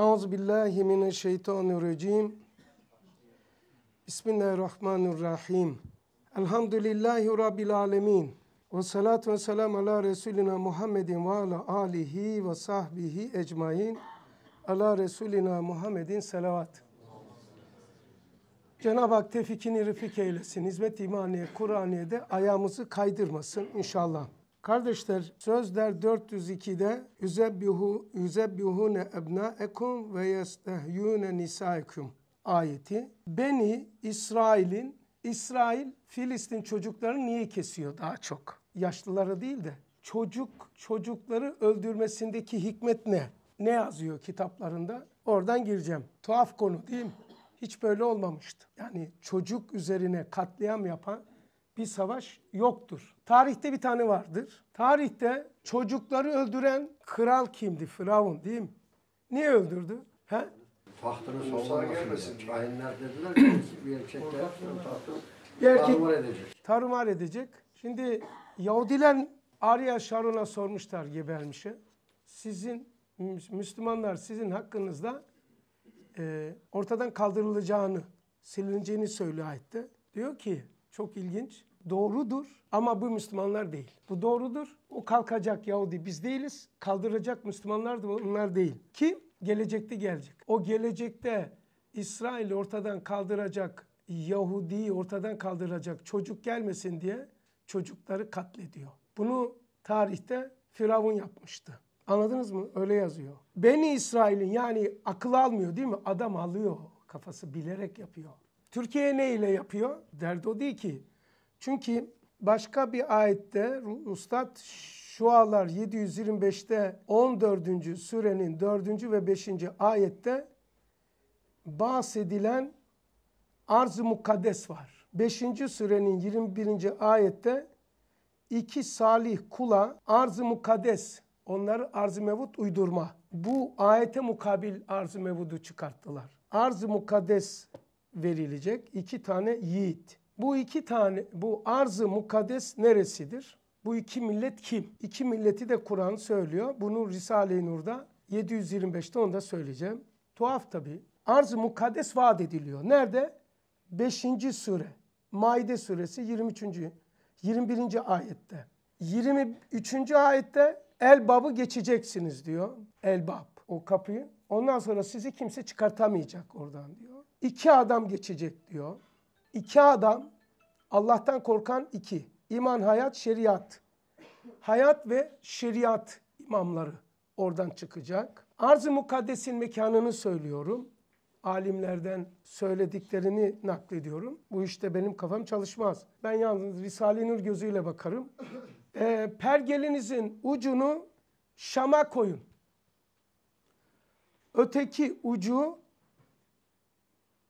Euzu billahi mineşşeytanirracim. Bismillahirrahmanirrahim. Elhamdülillahi rabbil alamin. Ve salatu ve selam ala resulina Muhammedin ve ala alihi ve sahbihi ecmaîn. Ala resulina Muhammedin selavat. Cenab-ı Hak tevfikini rifik eylesin. Hizmet-i imaniye, Kur'aniye'de ayağımızı kaydırmasın inşallah. Kardeşler sözler 402'de yüzebbihu yüzebbihune ebnaekum ve yestehyune nisaekum ayeti. Beni İsrail'in İsrail Filistin çocuklarını niye kesiyor daha çok? Yaşlıları değil de çocuk çocukları öldürmesindeki hikmet ne? Ne yazıyor kitaplarında? Oradan gireceğim. Tuhaf konu değil mi? Hiç böyle olmamıştı. Yani çocuk üzerine katliam yapan bir savaş yoktur. Tarihte bir tane vardır. Tarihte çocukları öldüren kral kimdi? Firavun değil mi? Niye öldürdü? He? Tahtını savunmaya gelmesin. Kahinler şey. dediler ki bir erkekler tahtını tarumar edecek. Tarumar edecek. Şimdi Yahudiler Arya Şarun'a sormuşlar gebermişe. Sizin Müslümanlar sizin hakkınızda e, ortadan kaldırılacağını, silineceğini söyle etti. Diyor ki çok ilginç. Doğrudur ama bu Müslümanlar değil. Bu doğrudur. O kalkacak Yahudi biz değiliz. Kaldıracak Müslümanlar da onlar değil. Kim gelecekte gelecek. O gelecekte İsrail ortadan kaldıracak Yahudi'yi ortadan kaldıracak çocuk gelmesin diye çocukları katlediyor. Bunu tarihte Firavun yapmıştı. Anladınız mı? Öyle yazıyor. Beni İsrail'in yani akıl almıyor değil mi? Adam alıyor kafası bilerek yapıyor. Türkiye ne ile yapıyor? Derdi o değil ki. Çünkü başka bir ayette Ustad Şualar 725'te 14. surenin 4. ve 5. ayette bahsedilen arz mukaddes var. 5. surenin 21. ayette iki salih kula arz-ı mukaddes onları arz-ı mevut uydurma. Bu ayete mukabil arz-ı mevudu çıkarttılar. Arz-ı mukaddes verilecek iki tane yiğit. Bu iki tane, bu arzı mukaddes neresidir? Bu iki millet kim? İki milleti de Kur'an söylüyor. Bunu Risale-i Nur'da 725'te onu da söyleyeceğim. Tuhaf tabi. Arz-ı mukaddes vaat ediliyor. Nerede? 5. sure. Maide suresi 23. 21. ayette. 23. ayette el babı geçeceksiniz diyor. El bab. o kapıyı. Ondan sonra sizi kimse çıkartamayacak oradan diyor. İki adam geçecek diyor. İki adam Allah'tan korkan iki. İman, hayat, şeriat. Hayat ve şeriat imamları oradan çıkacak. Arz-ı mukaddesin mekanını söylüyorum. Alimlerden söylediklerini naklediyorum. Bu işte benim kafam çalışmaz. Ben yalnız Risale-i Nur gözüyle bakarım. E, pergelinizin ucunu Şam'a koyun öteki ucu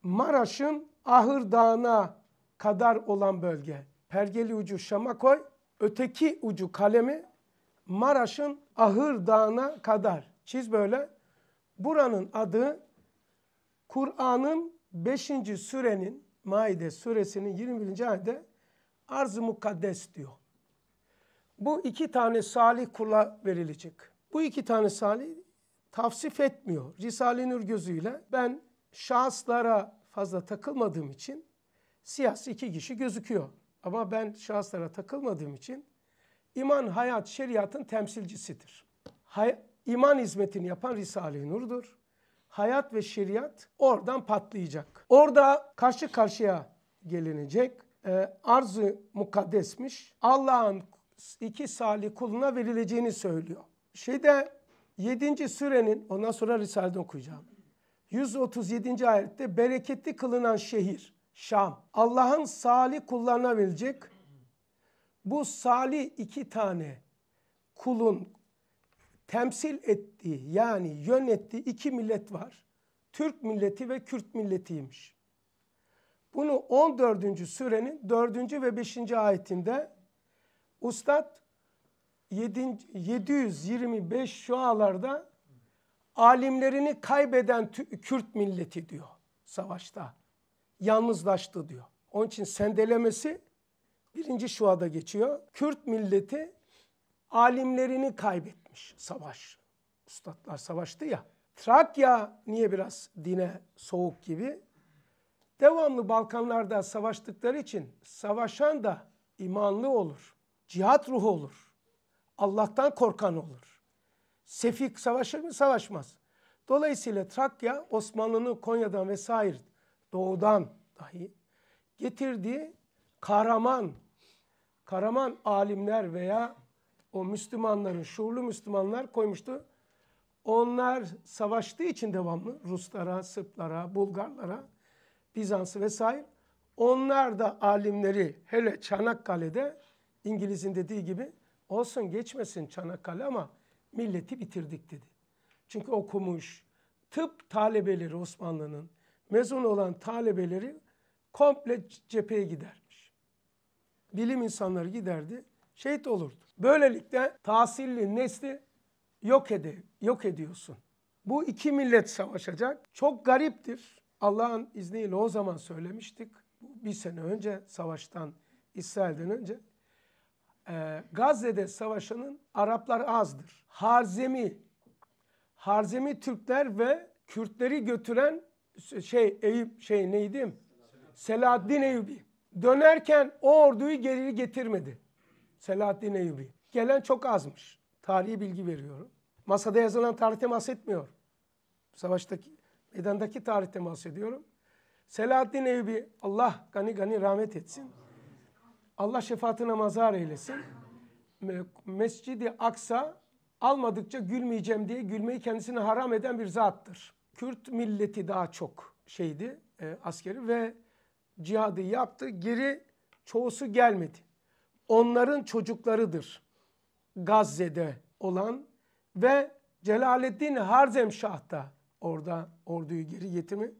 Maraş'ın Ahır Dağı'na kadar olan bölge. Pergeli ucu Şam'a koy, öteki ucu kalemi Maraş'ın Ahır Dağı'na kadar. Çiz böyle. Buranın adı Kur'an'ın 5. surenin Maide suresinin 21. ayette arz-ı mukaddes diyor. Bu iki tane salih kula verilecek. Bu iki tane salih tavsif etmiyor. Risale-i Nur gözüyle ben şahıslara fazla takılmadığım için siyasi iki kişi gözüküyor. Ama ben şahıslara takılmadığım için iman, hayat, şeriatın temsilcisidir. Hay iman hizmetini yapan Risale-i Nur'dur. Hayat ve şeriat oradan patlayacak. Orada karşı karşıya gelinecek. E, arzu mukaddesmiş. Allah'ın iki salih kuluna verileceğini söylüyor. Şeyde 7. sürenin ondan sonra Risale'den okuyacağım. 137. ayette bereketli kılınan şehir Şam Allah'ın salih kullarına verilecek. Bu salih iki tane kulun temsil ettiği yani yönettiği iki millet var. Türk milleti ve Kürt milletiymiş. Bunu 14. surenin 4. ve 5. ayetinde Ustad 7, 725 şualarda alimlerini kaybeden Kürt milleti diyor savaşta. Yalnızlaştı diyor. Onun için sendelemesi birinci şuada geçiyor. Kürt milleti alimlerini kaybetmiş savaş. Üstadlar savaştı ya. Trakya niye biraz dine soğuk gibi? Devamlı Balkanlarda savaştıkları için savaşan da imanlı olur. Cihat ruhu olur. Allah'tan korkan olur. Sefik savaşır mı? Savaşmaz. Dolayısıyla Trakya Osmanlı'nın Konya'dan vesaire doğudan dahi getirdiği kahraman, kahraman alimler veya o Müslümanların, şuurlu Müslümanlar koymuştu. Onlar savaştığı için devamlı Ruslara, Sırplara, Bulgarlara, Bizans'ı vesaire. Onlar da alimleri hele Çanakkale'de İngiliz'in dediği gibi Olsun geçmesin Çanakkale ama milleti bitirdik dedi. Çünkü okumuş, tıp talebeleri Osmanlı'nın mezun olan talebeleri komple cepheye gidermiş. Bilim insanları giderdi, şehit olurdu. Böylelikle tahsilli nesli yok, ede, yok ediyorsun. Bu iki millet savaşacak. Çok gariptir. Allah'ın izniyle o zaman söylemiştik. Bir sene önce savaştan, İsrail'den önce. Ee, Gazze'de savaşanın Araplar azdır. Harzemi, Harzemi Türkler ve Kürtleri götüren şey Eyüp şey neydi? Selahaddin Eyyubi. Dönerken o orduyu geri getirmedi. Selahaddin Eyyubi. Gelen çok azmış. Tarihi bilgi veriyorum. Masada yazılan tarihte temas etmiyor. Savaştaki, meydandaki tarih temas Selahaddin Eyyubi Allah gani gani rahmet etsin. Allah şefaatine mazar eylesin. Mescidi Aksa almadıkça gülmeyeceğim diye gülmeyi kendisine haram eden bir zattır. Kürt milleti daha çok şeydi e, askeri ve cihadı yaptı. Geri çoğusu gelmedi. Onların çocuklarıdır. Gazze'de olan ve Celaleddin da orada orduyu geri yetimi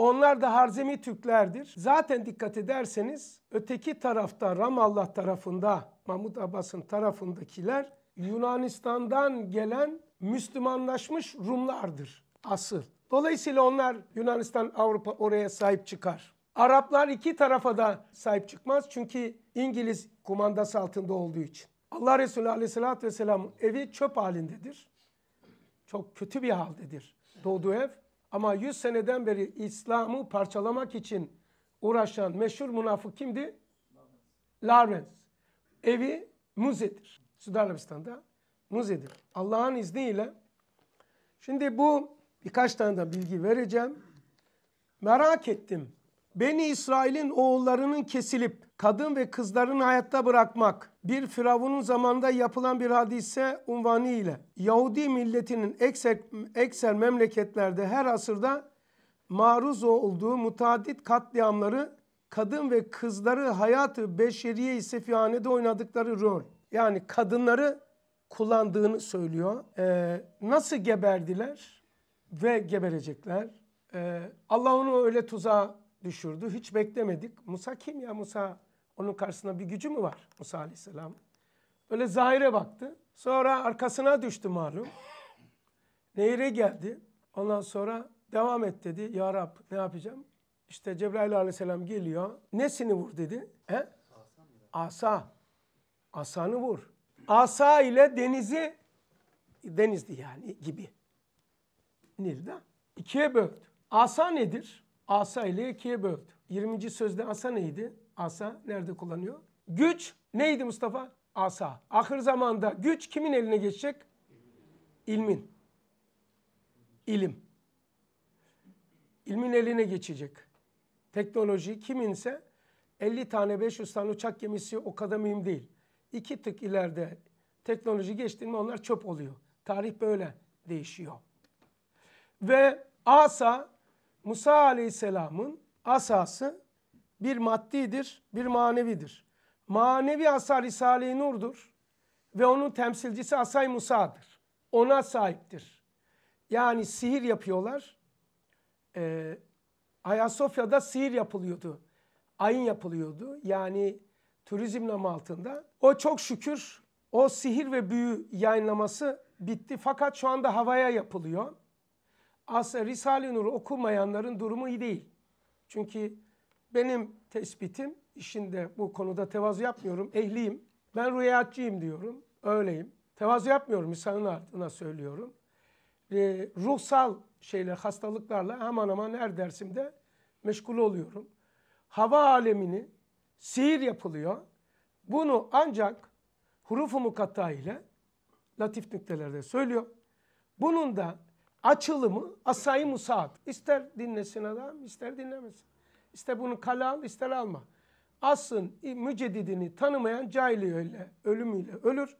onlar da Harzemi Türklerdir. Zaten dikkat ederseniz öteki tarafta Ramallah tarafında Mahmut Abbas'ın tarafındakiler Yunanistan'dan gelen Müslümanlaşmış Rumlardır asıl. Dolayısıyla onlar Yunanistan Avrupa oraya sahip çıkar. Araplar iki tarafa da sahip çıkmaz çünkü İngiliz kumandası altında olduğu için. Allah Resulü Aleyhisselatü Vesselam'ın evi çöp halindedir. Çok kötü bir haldedir doğduğu ev. Ama 100 seneden beri İslam'ı parçalamak için uğraşan meşhur münafık kimdi? Lawrence. Evi Muze'dir. Suudi Arabistan'da Muze'dir. Allah'ın izniyle. Şimdi bu birkaç tane de bilgi vereceğim. Merak ettim. Beni İsrail'in oğullarının kesilip kadın ve kızların hayatta bırakmak. Bir firavunun zamanında yapılan bir hadise unvanı ile Yahudi milletinin ekser, ekser memleketlerde her asırda maruz olduğu mutadit katliamları kadın ve kızları hayatı beşeriye sefihanede oynadıkları rol. Yani kadınları kullandığını söylüyor. Ee, nasıl geberdiler ve geberecekler? Ee, Allah onu öyle tuzağa düşürdü. Hiç beklemedik. Musa kim ya Musa? Onun karşısında bir gücü mü var Musa Aleyhisselam? Böyle zahire baktı. Sonra arkasına düştü malum. Nehire geldi. Ondan sonra devam et dedi. Ya Rab ne yapacağım? İşte Cebrail aleyhisselam geliyor. Nesini vur dedi? He? Asa. Asanı vur. Asa ile denizi, denizdi yani gibi. Nil'de ikiye böldü. Asa nedir? Asa ile ikiye böldü. 20. sözde asa neydi? Asa nerede kullanıyor? Güç neydi Mustafa? Asa. Ahir zamanda güç kimin eline geçecek? İlmin. İlim. İlmin eline geçecek. Teknoloji kiminse 50 tane 500 tane uçak gemisi o kadar mühim değil. İki tık ileride teknoloji geçtiğinde onlar çöp oluyor. Tarih böyle değişiyor. Ve asa Musa Aleyhisselam'ın asası bir maddidir, bir manevidir. Manevi asa Risale-i Nur'dur ve onun temsilcisi Asay Musa'dır. Ona sahiptir. Yani sihir yapıyorlar. Ee, Ayasofya'da sihir yapılıyordu. Ayın yapılıyordu. Yani turizm namı altında. O çok şükür o sihir ve büyü yayınlaması bitti. Fakat şu anda havaya yapılıyor. Aslında Risale-i Nur okumayanların durumu iyi değil. Çünkü benim tespitim işinde bu konuda tevazu yapmıyorum. Ehliyim. Ben rüyatçıyım diyorum. Öyleyim. Tevazu yapmıyorum. insanın ardına söylüyorum. E, ruhsal şeyler, hastalıklarla hemen hemen her dersimde meşgul oluyorum. Hava alemini sihir yapılıyor. Bunu ancak hurufu mukatta ile latif nüktelerde söylüyor. Bunun da açılımı asayi musaat. İster dinlesin adam, ister dinlemesin. İşte bunu kale al ister alma. Asın müceddidini tanımayan cahiliyle ölümüyle ölür.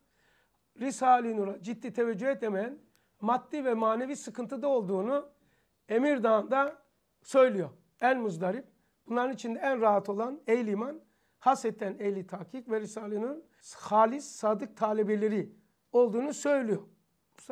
Risale-i Nur'a ciddi teveccüh etmeyen maddi ve manevi sıkıntıda olduğunu Emir Dağı'nda söylüyor. En muzdarip. Bunların içinde en rahat olan ehl iman, hasetten ehli tahkik ve Risale-i halis, sadık talebeleri olduğunu söylüyor.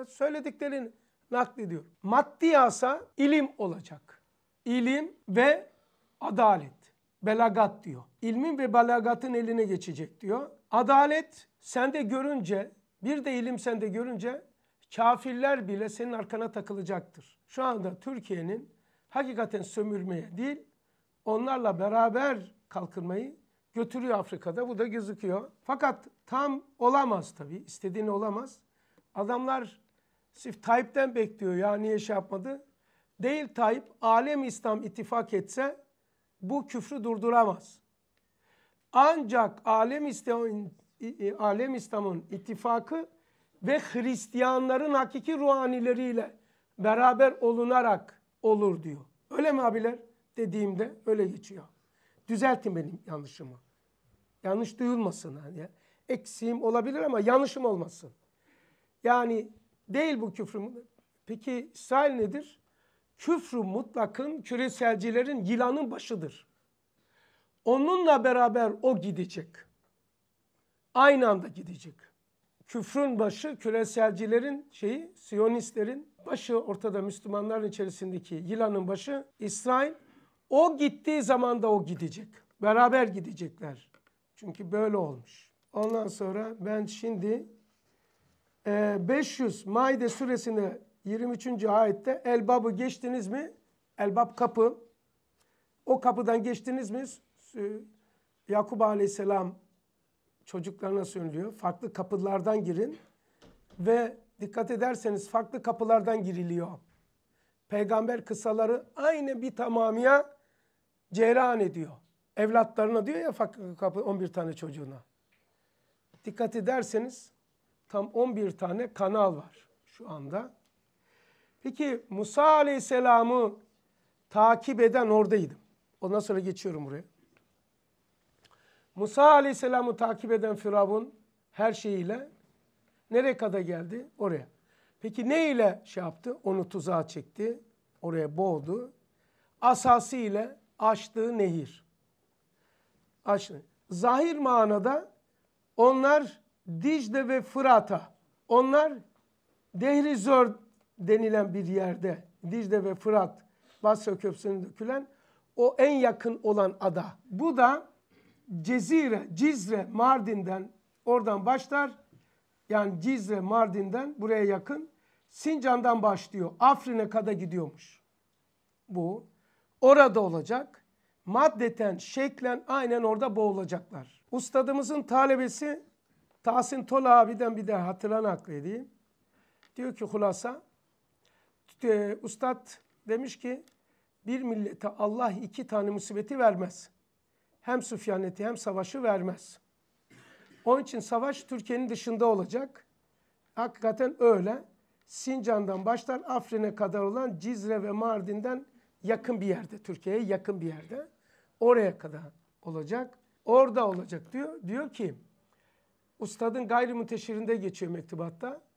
Söylediklerini naklediyor. Maddi asa ilim olacak. İlim ve Adalet, belagat diyor. İlmin ve belagatın eline geçecek diyor. Adalet sende görünce, bir de ilim sende görünce kafirler bile senin arkana takılacaktır. Şu anda Türkiye'nin hakikaten sömürmeye değil, onlarla beraber kalkınmayı götürüyor Afrika'da. Bu da gözüküyor. Fakat tam olamaz tabii. İstediğini olamaz. Adamlar sif Tayyip'ten bekliyor ya niye şey yapmadı. Değil Tayyip, alem İslam ittifak etse bu küfrü durduramaz. Ancak alem İslam'ın alem İslam'ın ittifakı ve Hristiyanların hakiki ruhanileriyle beraber olunarak olur diyor. Öyle mi abiler? Dediğimde öyle geçiyor. Düzeltin benim yanlışımı. Yanlış duyulmasın hani. Eksiğim olabilir ama yanlışım olmasın. Yani değil bu küfrüm. Peki İsrail nedir? küfrü mutlakın küreselcilerin yılanın başıdır. Onunla beraber o gidecek. Aynı anda gidecek. Küfrün başı küreselcilerin şeyi Siyonistlerin başı ortada Müslümanların içerisindeki yılanın başı İsrail. O gittiği zaman da o gidecek. Beraber gidecekler. Çünkü böyle olmuş. Ondan sonra ben şimdi 500 Maide suresine 23. ayette elbabı geçtiniz mi? Elbab kapı. O kapıdan geçtiniz mi? Yakup aleyhisselam çocuklarına söylüyor. Farklı kapılardan girin. Ve dikkat ederseniz farklı kapılardan giriliyor. Peygamber kısaları aynı bir tamamıya cereyan ediyor. Evlatlarına diyor ya farklı kapı 11 tane çocuğuna. Dikkat ederseniz tam 11 tane kanal var şu anda. Peki Musa Aleyhisselam'ı takip eden oradaydım. Ondan sonra geçiyorum buraya. Musa Aleyhisselam'ı takip eden Firavun her şeyiyle nereye kadar geldi? Oraya. Peki ne ile şey yaptı? Onu tuzağa çekti. Oraya boğdu. Asası ile açtığı nehir. Açtı. Zahir manada onlar Dicle ve Fırat'a, onlar Dehri denilen bir yerde Dicle ve Fırat Basra Köprüsü'ne dökülen o en yakın olan ada. Bu da Cezire, Cizre, Mardin'den oradan başlar. Yani Cizre, Mardin'den buraya yakın. Sincan'dan başlıyor. Afrin'e kadar gidiyormuş. Bu. Orada olacak. Maddeten, şeklen aynen orada boğulacaklar. Ustadımızın talebesi Tahsin Tola abiden bir de hatırlanak akledeyim. Diyor ki hulasa işte Ustad demiş ki bir millete Allah iki tane musibeti vermez. Hem sufyaneti hem savaşı vermez. Onun için savaş Türkiye'nin dışında olacak. Hakikaten öyle. Sincan'dan başlar Afrin'e kadar olan Cizre ve Mardin'den yakın bir yerde. Türkiye'ye yakın bir yerde. Oraya kadar olacak. Orada olacak diyor. Diyor ki Ustadın gayri müteşirinde geçiyor mektubatta.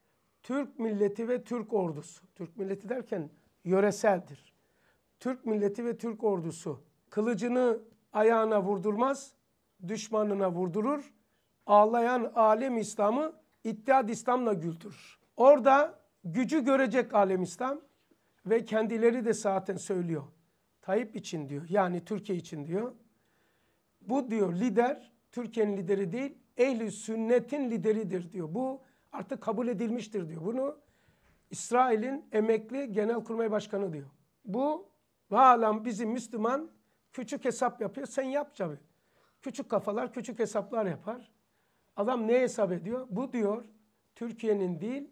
Türk milleti ve Türk ordusu. Türk milleti derken yöreseldir. Türk milleti ve Türk ordusu kılıcını ayağına vurdurmaz, düşmanına vurdurur. Ağlayan alem İslam'ı İttihad İslam'la güldürür. Orada gücü görecek alem İslam ve kendileri de zaten söylüyor. Tayyip için diyor yani Türkiye için diyor. Bu diyor lider Türkiye'nin lideri değil ehli sünnetin lideridir diyor. Bu artık kabul edilmiştir diyor. Bunu İsrail'in emekli genelkurmay başkanı diyor. Bu valam bizim Müslüman küçük hesap yapıyor. Sen yap tabii. Küçük kafalar küçük hesaplar yapar. Adam ne hesap ediyor? Bu diyor Türkiye'nin değil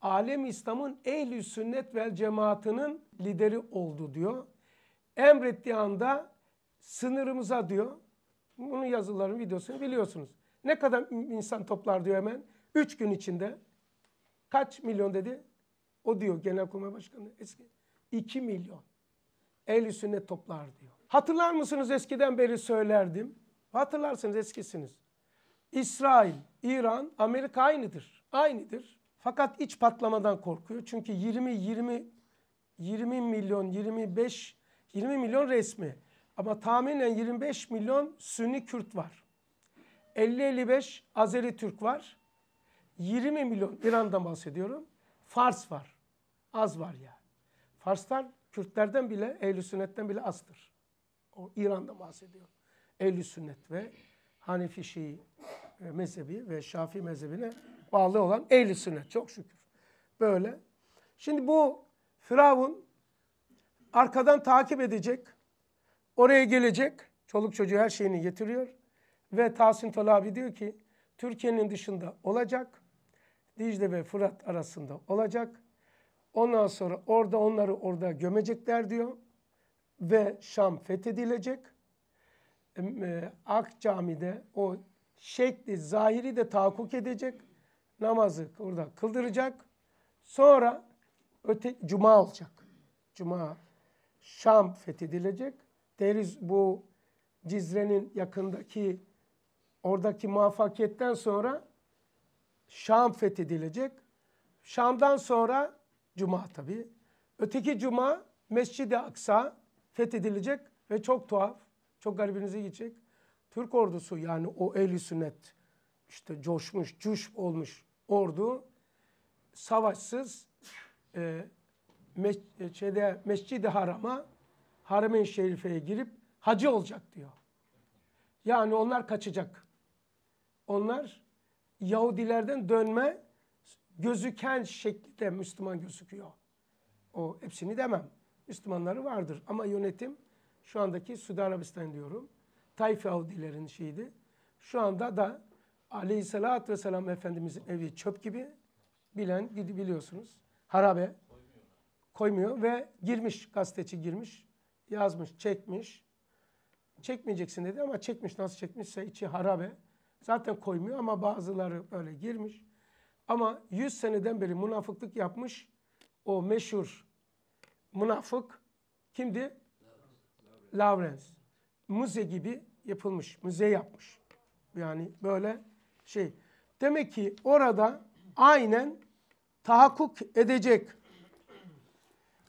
alem İslam'ın ehli sünnet ve cemaatinin lideri oldu diyor. Emrettiği anda sınırımıza diyor. Bunu yazıların videosunu biliyorsunuz. Ne kadar insan toplar diyor hemen. Üç gün içinde kaç milyon dedi? O diyor Genelkurmay Başkanı eski. iki milyon. Ehl-i sünnet toplar diyor. Hatırlar mısınız eskiden beri söylerdim. Hatırlarsınız eskisiniz. İsrail, İran, Amerika aynıdır. Aynıdır. Fakat iç patlamadan korkuyor. Çünkü 20 20 20 milyon, 25 20 milyon resmi. Ama tahminen 25 milyon Sünni Kürt var. 50-55 Azeri Türk var. 20 milyon İran'dan bahsediyorum. Fars var. Az var ya. Farslar Kürtlerden bile, ehl Sünnet'ten bile azdır. O İran'da bahsediyor. ehl Sünnet ve Hanefi Şii e, mezhebi ve Şafii mezhebine bağlı olan ehl Sünnet. Çok şükür. Böyle. Şimdi bu Firavun arkadan takip edecek. Oraya gelecek. Çoluk çocuğu her şeyini getiriyor. Ve Tahsin Talabi diyor ki Türkiye'nin dışında olacak. Dicle ve Fırat arasında olacak. Ondan sonra orada onları orada gömecekler diyor. Ve Şam fethedilecek. E, Ak Cami'de o şekli, zahiri de tahakkuk edecek. Namazı orada kıldıracak. Sonra öte, Cuma olacak. Cuma Şam fethedilecek. Deriz bu Cizre'nin yakındaki oradaki muvaffakiyetten sonra Şam fethedilecek. Şam'dan sonra Cuma tabi. Öteki Cuma Mescid-i Aksa fethedilecek ve çok tuhaf, çok garibinize gidecek. Türk ordusu yani o eli sünnet işte coşmuş, cuş olmuş ordu savaşsız e, mes e, şeyde, Mescid-i Haram'a Harameyn Şerife'ye girip hacı olacak diyor. Yani onlar kaçacak. Onlar Yahudilerden dönme gözüken şekli de Müslüman gözüküyor. O hepsini demem. Müslümanları vardır ama yönetim şu andaki Suudi Arabistan diyorum. Tayfi Yahudilerin şeydi. Şu anda da Aleyhisselatü Vesselam Efendimizin evi çöp gibi bilen biliyorsunuz. Harabe koymuyor ve girmiş gazeteci girmiş yazmış çekmiş. Çekmeyeceksin dedi ama çekmiş nasıl çekmişse içi harabe. Zaten koymuyor ama bazıları öyle girmiş. Ama 100 seneden beri münafıklık yapmış o meşhur münafık kimdi? Lawrence. Müze gibi yapılmış, müze yapmış. Yani böyle şey. Demek ki orada aynen tahakkuk edecek.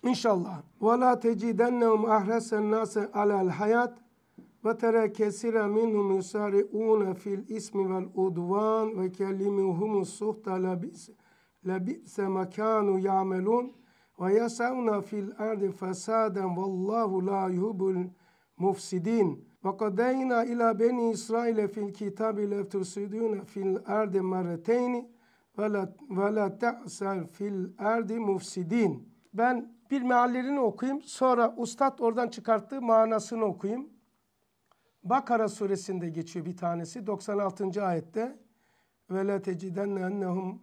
İnşallah. وَلَا تَجِدَنَّهُمْ اَحْرَسَ النَّاسَ عَلَى الْحَيَاتِ ve tere kesire minhum yusari'une fil ismi vel udvan ve kellimuhumu suhta lebi'se mekanu ya'melun ve yasavna fil ardi fesaden vallahu la yuhubul mufsidin. Ve kadeyna ila beni İsrail'e fil kitabi leftusidune fil ardi mareteyni ve la te'sel fil ardi mufsidin. Ben bir meallerini okuyayım sonra ustad oradan çıkarttığı manasını okuyayım. Bakara suresinde geçiyor bir tanesi 96. ayette ve la tecidenne ennehum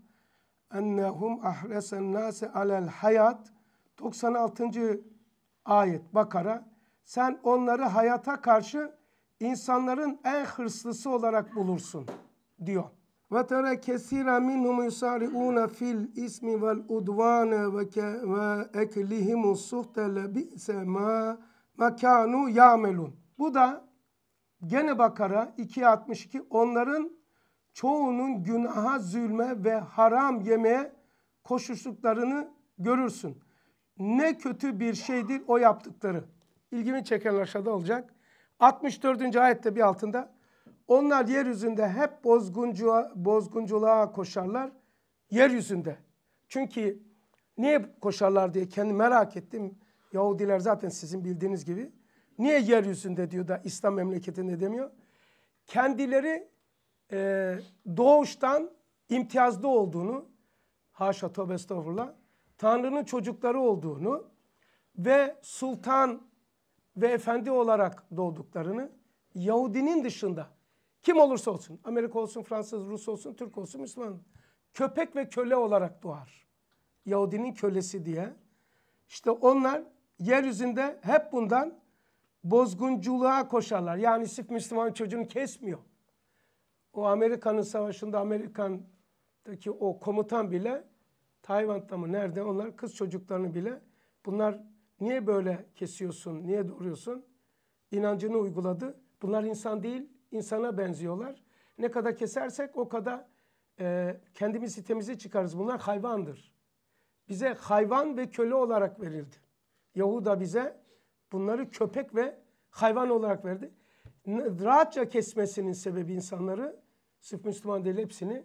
ennehum ahresen nase alel hayat 96. ayet Bakara sen onları hayata karşı insanların en hırslısı olarak bulursun diyor. Ve tere kesira minhum yusari'una fil ismi vel udvane ve ve eklihimus suhtele bi'se ma mekanu yamelun. Bu da Gene Bakara 2.62 onların çoğunun günaha, zulme ve haram yemeye koşuştuklarını görürsün. Ne kötü bir şeydir o yaptıkları. İlgimi çeken aşağıda olacak. 64. ayette bir altında. Onlar yeryüzünde hep bozguncuğa, bozgunculuğa koşarlar. Yeryüzünde. Çünkü niye koşarlar diye kendi merak ettim. Yahudiler zaten sizin bildiğiniz gibi Niye yeryüzünde diyor da İslam memleketinde demiyor? Kendileri e, doğuştan imtiyazlı olduğunu, haşa tövbe estağfurullah, Tanrı'nın çocukları olduğunu ve sultan ve efendi olarak doğduklarını Yahudinin dışında kim olursa olsun, Amerika olsun, Fransız, Rus olsun, Türk olsun, Müslüman köpek ve köle olarak doğar. Yahudinin kölesi diye. İşte onlar yeryüzünde hep bundan bozgunculuğa koşarlar. Yani sırf Müslüman çocuğunu kesmiyor. O Amerika'nın savaşında Amerikan'daki o komutan bile Tayvan'da mı nerede onlar kız çocuklarını bile bunlar niye böyle kesiyorsun, niye duruyorsun? İnancını uyguladı. Bunlar insan değil, insana benziyorlar. Ne kadar kesersek o kadar e, kendimizi temize çıkarız. Bunlar hayvandır. Bize hayvan ve köle olarak verildi. Yahuda bize Bunları köpek ve hayvan olarak verdi. Rahatça kesmesinin sebebi insanları sırf Müslüman değil hepsini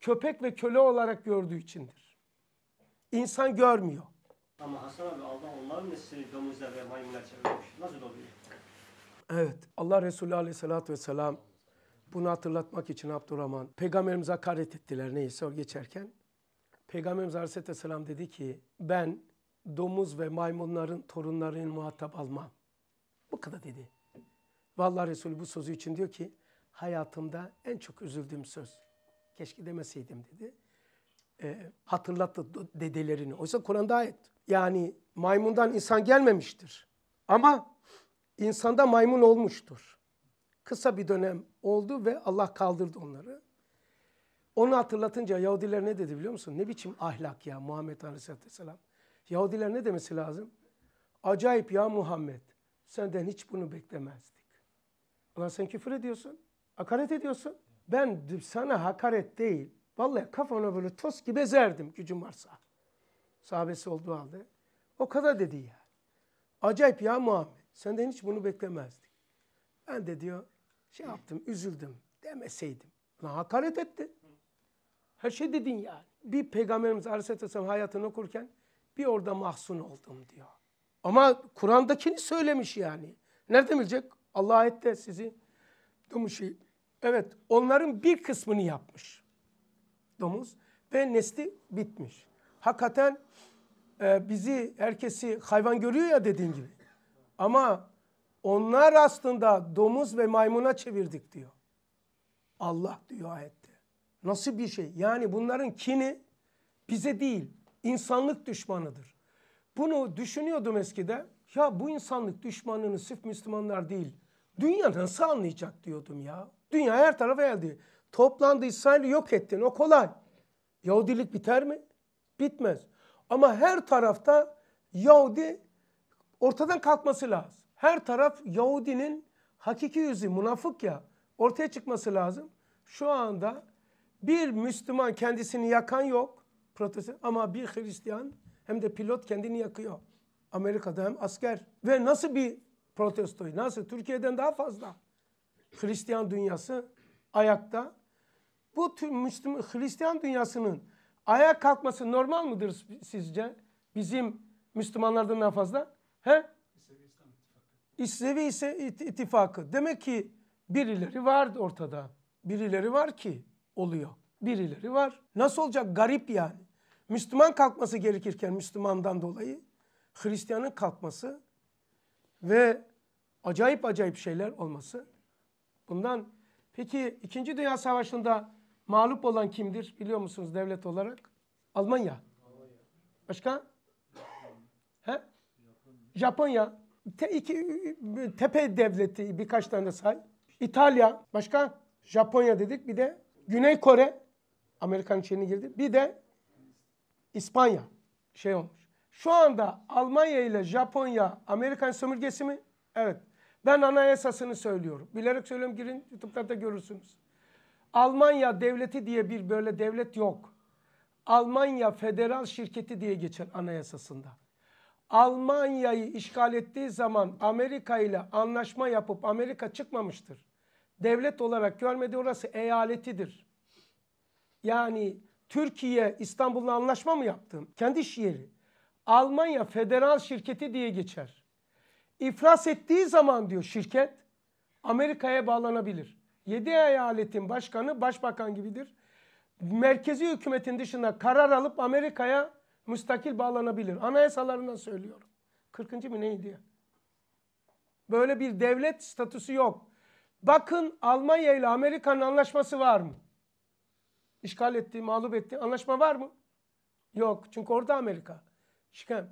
köpek ve köle olarak gördüğü içindir. İnsan görmüyor. Ama Hasan abi Allah onların neslini domuzla ve maymunlar çevirmiş. Nasıl oluyor? Evet Allah Resulü aleyhissalatü vesselam bunu hatırlatmak için Abdurrahman peygamberimize hakaret ettiler neyse o geçerken. Peygamberimiz aleyhissalatü vesselam dedi ki ben domuz ve maymunların torunlarını muhatap almam. Bu kadar dedi. Vallahi Resulü bu sözü için diyor ki hayatımda en çok üzüldüğüm söz. Keşke demeseydim dedi. E, hatırlattı dedelerini. Oysa Kur'an'da ayet. Yani maymundan insan gelmemiştir. Ama insanda maymun olmuştur. Kısa bir dönem oldu ve Allah kaldırdı onları. Onu hatırlatınca Yahudiler ne dedi biliyor musun? Ne biçim ahlak ya Muhammed Aleyhisselam. Yahudiler ne demesi lazım? Acayip ya Muhammed. Senden hiç bunu beklemezdik. Ulan sen küfür ediyorsun. Hakaret ediyorsun. Ben sana hakaret değil. Vallahi kafana böyle toz gibi ezerdim gücüm varsa. Sahabesi olduğu halde. O kadar dedi ya. Acayip ya Muhammed. Senden hiç bunu beklemezdik. Ben de diyor şey yaptım, üzüldüm demeseydim. Lan hakaret etti. Her şey dedin yani. Bir peygamberimiz Aleyhisselatü Vesselam hayatını okurken bir orada mahzun oldum diyor. Ama Kur'an'dakini söylemiş yani. Nereden bilecek? Allah ayette sizi domuşi. Şey, evet onların bir kısmını yapmış. Domuz ve nesli bitmiş. Hakikaten e, bizi herkesi hayvan görüyor ya dediğin gibi. Ama onlar aslında domuz ve maymuna çevirdik diyor. Allah diyor ayette. Nasıl bir şey? Yani bunların kini bize değil insanlık düşmanıdır. Bunu düşünüyordum eskide. Ya bu insanlık düşmanını sırf Müslümanlar değil. Dünya nasıl anlayacak diyordum ya. Dünya her tarafa geldi. Toplandı İsrail'i yok ettin o kolay. Yahudilik biter mi? Bitmez. Ama her tarafta Yahudi ortadan kalkması lazım. Her taraf Yahudinin hakiki yüzü münafık ya ortaya çıkması lazım. Şu anda bir Müslüman kendisini yakan yok. Protestan ama bir Hristiyan hem de pilot kendini yakıyor. Amerika'da hem asker. Ve nasıl bir protestoyu? Nasıl? Türkiye'den daha fazla. Hristiyan dünyası ayakta. Bu tüm Müslüman Hristiyan dünyasının ayağa kalkması normal mıdır sizce? Bizim Müslümanlardan daha fazla? He? İslevi ise ittifakı. Demek ki birileri vardı ortada. Birileri var ki oluyor birileri var. Nasıl olacak? Garip yani. Müslüman kalkması gerekirken Müslümandan dolayı Hristiyanın kalkması ve acayip acayip şeyler olması. Bundan peki 2. Dünya Savaşı'nda mağlup olan kimdir biliyor musunuz devlet olarak? Almanya. Başka? He? Japonya. Te, iki, tepe devleti birkaç tane de say. İtalya. Başka? Japonya dedik. Bir de Güney Kore. Amerikan içeriğine girdi. Bir de İspanya şey olmuş. Şu anda Almanya ile Japonya Amerikan sömürgesi mi? Evet. Ben anayasasını söylüyorum. Bilerek söylüyorum girin YouTube'da da görürsünüz. Almanya devleti diye bir böyle devlet yok. Almanya federal şirketi diye geçer anayasasında. Almanya'yı işgal ettiği zaman Amerika ile anlaşma yapıp Amerika çıkmamıştır. Devlet olarak görmedi orası eyaletidir yani Türkiye İstanbul'la anlaşma mı yaptım? Kendi şiiri. Almanya federal şirketi diye geçer. İflas ettiği zaman diyor şirket Amerika'ya bağlanabilir. Yedi eyaletin başkanı başbakan gibidir. Merkezi hükümetin dışında karar alıp Amerika'ya müstakil bağlanabilir. Anayasalarından söylüyorum. 40. mi neydi ya? Böyle bir devlet statüsü yok. Bakın Almanya ile Amerika'nın anlaşması var mı? işgal etti, mağlup etti. Anlaşma var mı? Yok. Çünkü orada Amerika.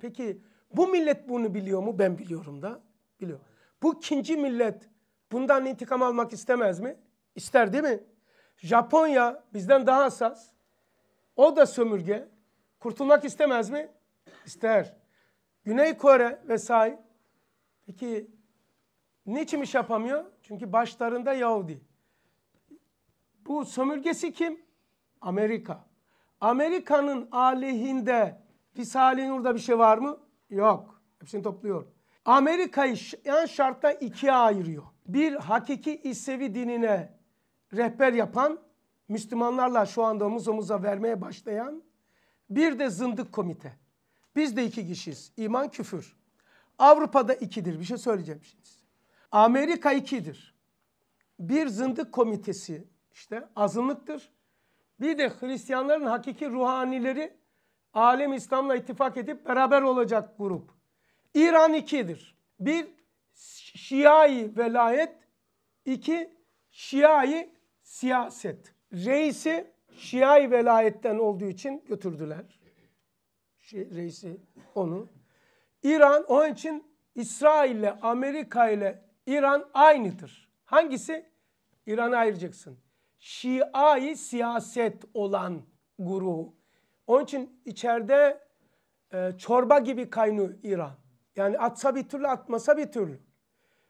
Peki bu millet bunu biliyor mu? Ben biliyorum da. Biliyor. Bu ikinci millet bundan intikam almak istemez mi? İster değil mi? Japonya bizden daha hassas. O da sömürge. Kurtulmak istemez mi? İster. Güney Kore vesaire. Peki niçin iş yapamıyor? Çünkü başlarında Yahudi. Bu sömürgesi kim? Amerika. Amerika'nın aleyhinde Risale-i Nur'da bir şey var mı? Yok. Hepsini topluyor. Amerika'yı yan şartta ikiye ayırıyor. Bir hakiki İsevi dinine rehber yapan, Müslümanlarla şu anda omuz omuza vermeye başlayan bir de zındık komite. Biz de iki kişiyiz. İman küfür. Avrupa'da ikidir. Bir şey söyleyeceğim şimdi. Amerika ikidir. Bir zındık komitesi işte azınlıktır. Bir de Hristiyanların hakiki ruhanileri alem İslam'la ittifak edip beraber olacak grup. İran ikidir. Bir Şiai velayet, iki Şiai siyaset. Reisi Şiai velayetten olduğu için götürdüler. Reisi onu. İran onun için İsrail ile Amerika ile İran aynıdır. Hangisi? İran'ı ayıracaksın. Şiai siyaset olan guruhu. Onun için içeride e, çorba gibi kaynıyor İran. Yani atsa bir türlü atmasa bir türlü.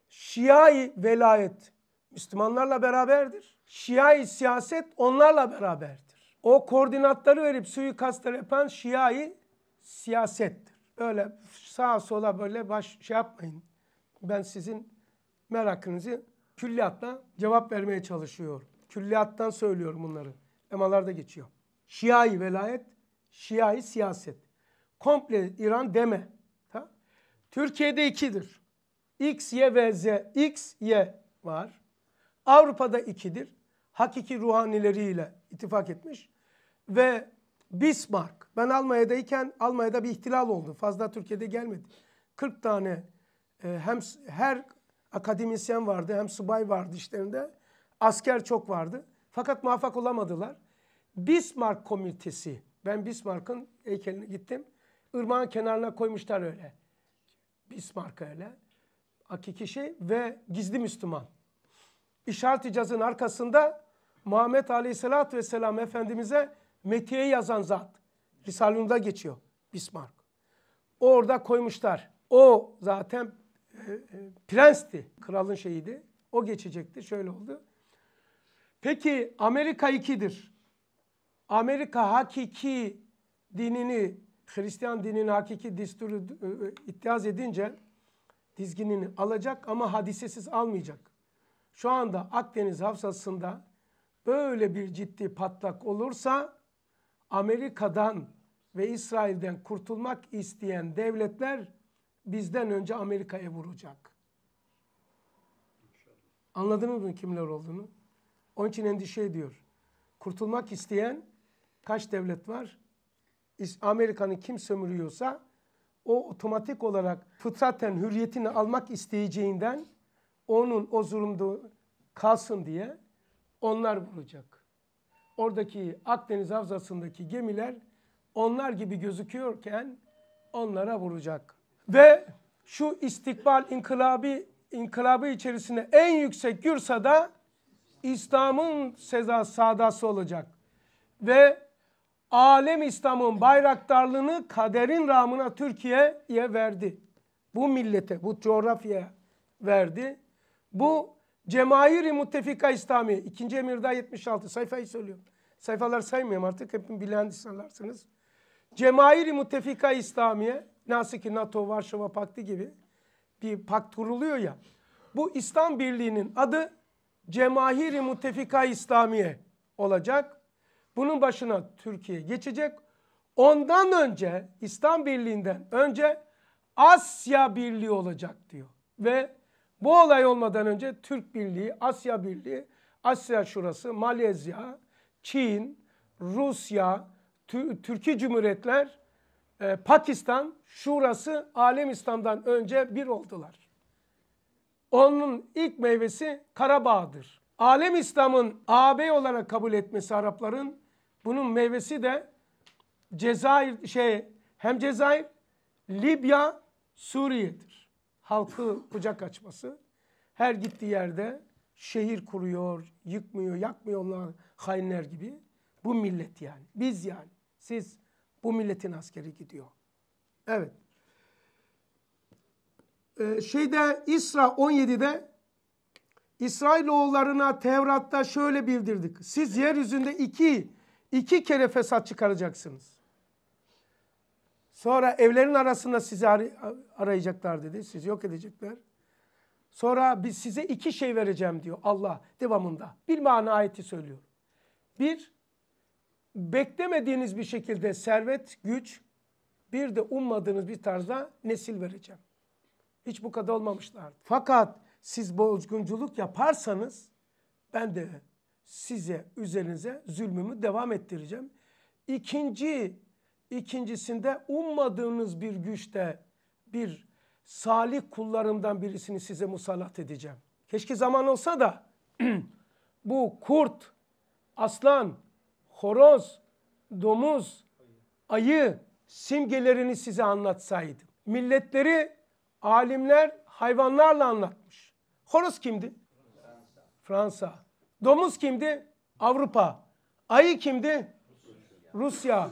Şiai velayet Müslümanlarla beraberdir. Şiai siyaset onlarla beraberdir. O koordinatları verip suikastları yapan Şiai siyasettir. Öyle sağa sola böyle baş şey yapmayın. Ben sizin merakınızı külliyatla cevap vermeye çalışıyorum. Külliyattan söylüyorum bunları. Emalarda geçiyor. Şiai velayet, Şiai siyaset. Komple İran deme. Ha? Türkiye'de ikidir. X, Y ve Z. X, Y var. Avrupa'da ikidir. Hakiki ruhanileriyle ittifak etmiş. Ve Bismarck. Ben Almanya'dayken Almanya'da bir ihtilal oldu. Fazla Türkiye'de gelmedi. 40 tane e, hem her akademisyen vardı hem subay vardı işlerinde. Asker çok vardı. Fakat muvaffak olamadılar. Bismarck komitesi. Ben Bismarck'ın heykeline gittim. Irmağın kenarına koymuşlar öyle. Bismarck öyle. Hakiki şey ve gizli Müslüman. İşaret cazın arkasında Muhammed Aleyhisselatü Vesselam Efendimiz'e metiye yazan zat. Risalun'da geçiyor Bismarck. Orada koymuşlar. O zaten e, e, prensti. Kralın şeyiydi. O geçecekti. Şöyle oldu. Peki Amerika ikidir. Amerika hakiki dinini, Hristiyan dinini hakiki disturu e, e, ittiaz edince dizginini alacak ama hadisesiz almayacak. Şu anda Akdeniz havzasında böyle bir ciddi patlak olursa Amerika'dan ve İsrail'den kurtulmak isteyen devletler bizden önce Amerika'ya vuracak. Anladınız mı kimler olduğunu? Onun için endişe ediyor. Kurtulmak isteyen kaç devlet var? Amerika'nın kim sömürüyorsa o otomatik olarak fıtraten hürriyetini almak isteyeceğinden onun o durumda kalsın diye onlar vuracak. Oradaki Akdeniz havzasındaki gemiler onlar gibi gözüküyorken onlara vuracak. Ve şu istikbal inkılabı, inkılabı içerisinde en yüksek Gürsa'da İslam'ın seza sadası olacak. Ve alem İslam'ın bayraktarlığını kaderin ramına Türkiye'ye verdi. Bu millete, bu coğrafyaya verdi. Bu Cemair-i Muttefika İslami, 2. Emirda 76 sayfayı söylüyorum. Sayfalar saymıyorum artık hepin bilen insanlarsınız. Cemair-i Muttefika İslamiye nasıl ki NATO, Varşova Paktı gibi bir pakt kuruluyor ya. Bu İslam Birliği'nin adı Cemahiri Muttefika İslamiye olacak. Bunun başına Türkiye geçecek. Ondan önce İslam Birliği'nden önce Asya Birliği olacak diyor. Ve bu olay olmadan önce Türk Birliği, Asya Birliği, Asya Şurası, Malezya, Çin, Rusya, Türk Cumhuriyetler, e, Pakistan Şurası Alem İslam'dan önce bir oldular. Onun ilk meyvesi Karabağ'dır. Alem İslam'ın ağabey olarak kabul etmesi Arapların bunun meyvesi de Cezayir şey hem Cezayir, Libya, Suriye'dir. Halkı kucak açması. Her gittiği yerde şehir kuruyor, yıkmıyor, yakmıyor onlar hainler gibi. Bu millet yani. Biz yani. Siz bu milletin askeri gidiyor. Evet. Ee, şeyde İsra 17'de İsrailoğullarına Tevrat'ta şöyle bildirdik. Siz yeryüzünde iki, iki kere fesat çıkaracaksınız. Sonra evlerin arasında sizi arayacaklar dedi. Sizi yok edecekler. Sonra biz size iki şey vereceğim diyor Allah devamında. Bir mana ayeti söylüyor. Bir, beklemediğiniz bir şekilde servet, güç. Bir de ummadığınız bir tarzda nesil vereceğim. Hiç bu kadar olmamışlardı. Fakat siz bozgunculuk yaparsanız ben de size üzerinize zulmümü devam ettireceğim. İkinci, ikincisinde ummadığınız bir güçte bir salih kullarımdan birisini size musallat edeceğim. Keşke zaman olsa da bu kurt, aslan, horoz, domuz, ayı simgelerini size anlatsaydım. Milletleri Alimler hayvanlarla anlatmış. Horoz kimdi? Fransa. Fransa. Domuz kimdi? Avrupa. Ayı kimdi? Rusya.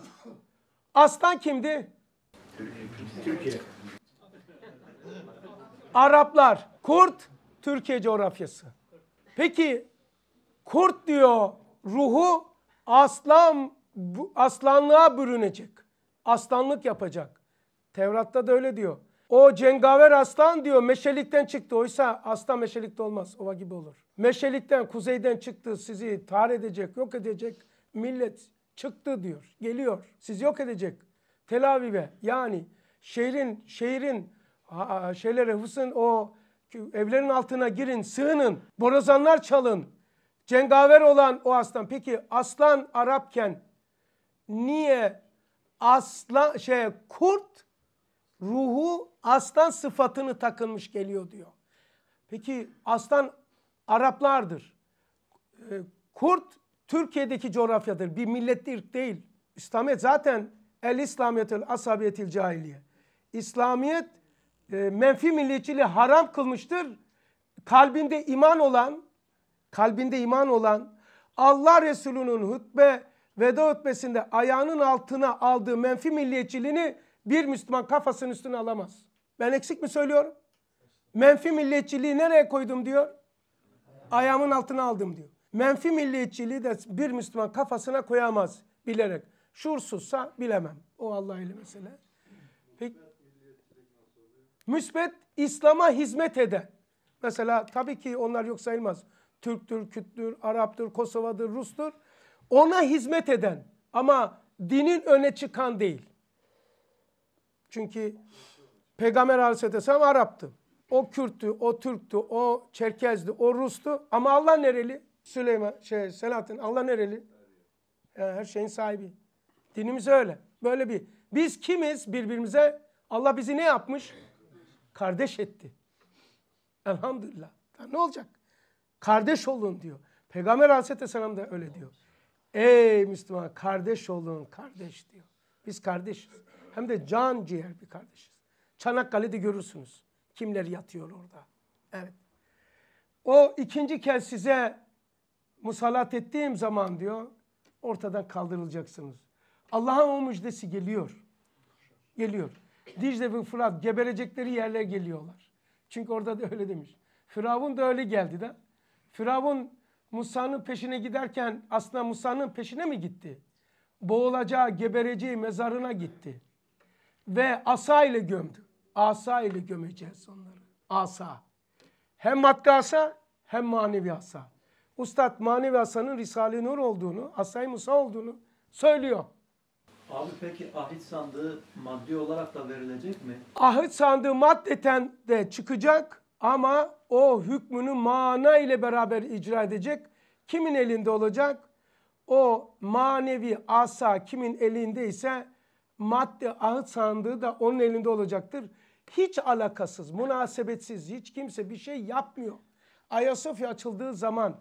Aslan kimdi? Türkiye. Araplar. Kurt, Türkiye coğrafyası. Peki kurt diyor ruhu aslan aslanlığa bürünecek. Aslanlık yapacak. Tevrat'ta da öyle diyor. O cengaver aslan diyor meşelikten çıktı. Oysa aslan meşelikte olmaz. Ova gibi olur. Meşelikten kuzeyden çıktı sizi tar edecek yok edecek millet çıktı diyor. Geliyor. Siz yok edecek. Tel Aviv'e yani şehrin şehrin şeylere husın o evlerin altına girin sığının. Borazanlar çalın. Cengaver olan o aslan. Peki aslan Arapken niye aslan şey kurt ruhu aslan sıfatını takınmış geliyor diyor. Peki aslan Araplardır. Ee, Kurt Türkiye'deki coğrafyadır. Bir millettir değil. İslamiyet zaten el İslamiyetil asabiyetil cahiliye. İslamiyet e, menfi milliyetçiliği haram kılmıştır. Kalbinde iman olan, kalbinde iman olan Allah Resulü'nün hutbe veda hutbesinde ayağının altına aldığı menfi milliyetçiliğini bir Müslüman kafasının üstüne alamaz. Ben eksik mi söylüyorum? Menfi milliyetçiliği nereye koydum diyor. Ayağımın altına aldım diyor. Menfi milliyetçiliği de bir Müslüman kafasına koyamaz bilerek. Şuursuzsa bilemem. O Allah ile mesele. Peki. Müsbet İslam'a hizmet eden. Mesela tabii ki onlar yok sayılmaz. Türktür, Kürttür, Arap'tır, Kosova'dır, Rus'tur. Ona hizmet eden ama dinin öne çıkan değil. Çünkü Peygamber Aleyhisselam Arap'tı. O Kürttü, o Türktü, o Çerkez'di, o Rus'tu. Ama Allah nereli? Süleyman, şey, Selahattin Allah nereli? Yani her şeyin sahibi. Dinimiz öyle. Böyle bir. Biz kimiz birbirimize? Allah bizi ne yapmış? Kardeş etti. Elhamdülillah. Ya ne olacak? Kardeş olun diyor. Peygamber Aleyhisselam da öyle diyor. Ey Müslüman kardeş olun kardeş diyor. Biz kardeşiz hem de can ciğer bir kardeşiz. Çanakkale'de görürsünüz kimler yatıyor orada. Evet. O ikinci kez size musallat ettiğim zaman diyor ortadan kaldırılacaksınız. Allah'ın o müjdesi geliyor. Geliyor. Dicle ve Fırat geberecekleri yerler geliyorlar. Çünkü orada da öyle demiş. Firavun da öyle geldi de. Firavun Musa'nın peşine giderken aslında Musa'nın peşine mi gitti? Boğulacağı, gebereceği mezarına gitti ve asa ile gömdü. Asa ile gömeceğiz onları. Asa. Hem maddi asa hem manevi asa. Ustad manevi asanın Risale-i Nur olduğunu, Asay Musa olduğunu söylüyor. Abi peki ahit sandığı maddi olarak da verilecek mi? Ahit sandığı maddeten de çıkacak ama o hükmünü mana ile beraber icra edecek. Kimin elinde olacak? O manevi asa kimin elinde ise Maddi ağıt sandığı da onun elinde olacaktır. Hiç alakasız, münasebetsiz hiç kimse bir şey yapmıyor. Ayasofya açıldığı zaman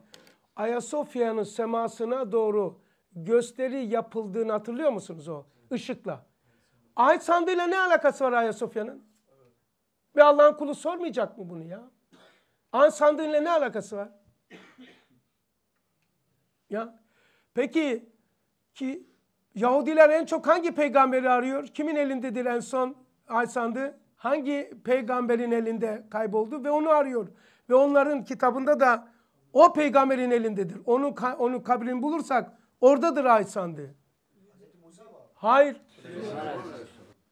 Ayasofya'nın semasına doğru gösteri yapıldığını hatırlıyor musunuz o ışıkla? Ağıt sandığıyla ne alakası var Ayasofya'nın? Ve Allah'ın kulu sormayacak mı bunu ya? Ağıt sandığıyla ne alakası var? Ya peki ki Yahudiler en çok hangi peygamberi arıyor? Kimin elindedir en son Aysandı? Hangi peygamberin elinde kayboldu ve onu arıyor. Ve onların kitabında da o peygamberin elindedir. Onu onu kabrini bulursak oradadır Aysandı. Hayır.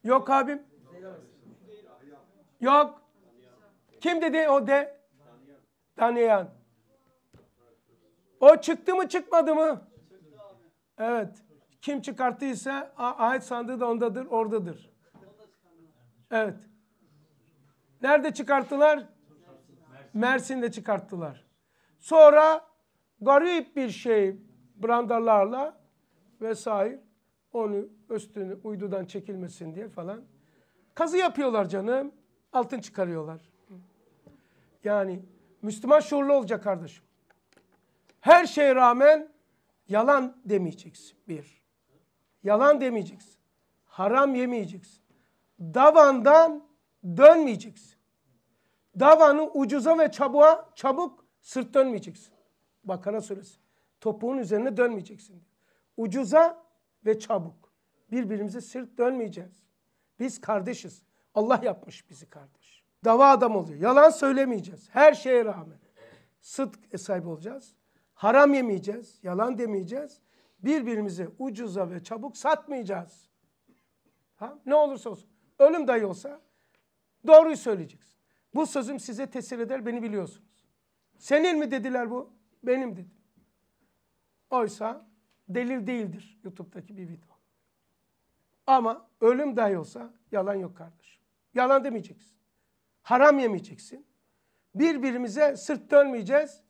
Yok abim. Yok. Kim dedi o de? Daniyan. O çıktı mı çıkmadı mı? Evet. Kim çıkarttıysa ahit sandığı da ondadır, oradadır. Evet. Nerede çıkarttılar? Mersin'de çıkarttılar. Sonra garip bir şey brandalarla vesaire onu üstünü uydudan çekilmesin diye falan. Kazı yapıyorlar canım. Altın çıkarıyorlar. Yani Müslüman şuurlu olacak kardeşim. Her şeye rağmen yalan demeyeceksin. Bir. Yalan demeyeceksin. Haram yemeyeceksin. Davandan dönmeyeceksin. Davanı ucuza ve çabuğa, çabuk sırt dönmeyeceksin. Bakara suresi. Topuğun üzerine dönmeyeceksin. Ucuza ve çabuk. Birbirimize sırt dönmeyeceğiz. Biz kardeşiz. Allah yapmış bizi kardeş. Dava adam oluyor. Yalan söylemeyeceğiz. Her şeye rağmen. Sıdk sahibi olacağız. Haram yemeyeceğiz. Yalan demeyeceğiz birbirimizi ucuza ve çabuk satmayacağız. Ha? Ne olursa olsun. Ölüm dahi olsa doğruyu söyleyeceksin. Bu sözüm size tesir eder beni biliyorsunuz. Senin mi dediler bu? Benim dedim. Oysa delil değildir YouTube'daki bir video. Ama ölüm dahi olsa yalan yok kardeşim. Yalan demeyeceksin. Haram yemeyeceksin. Birbirimize sırt dönmeyeceğiz.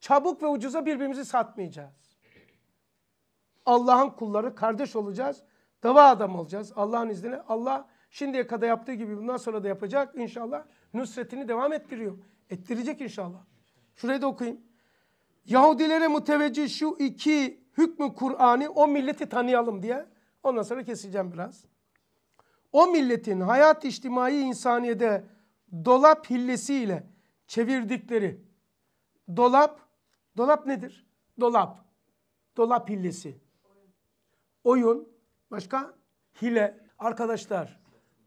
Çabuk ve ucuza birbirimizi satmayacağız. Allah'ın kulları kardeş olacağız. Dava adam olacağız Allah'ın izniyle. Allah şimdiye kadar yaptığı gibi bundan sonra da yapacak inşallah. Nusretini devam ettiriyor. Ettirecek inşallah. Şurayı da okuyayım. Yahudilere müteveccih şu iki hükmü Kur'an'ı o milleti tanıyalım diye. Ondan sonra keseceğim biraz. O milletin hayat içtimai insaniyede dolap hillesiyle çevirdikleri dolap, dolap nedir? Dolap, dolap hillesi oyun, başka hile. Arkadaşlar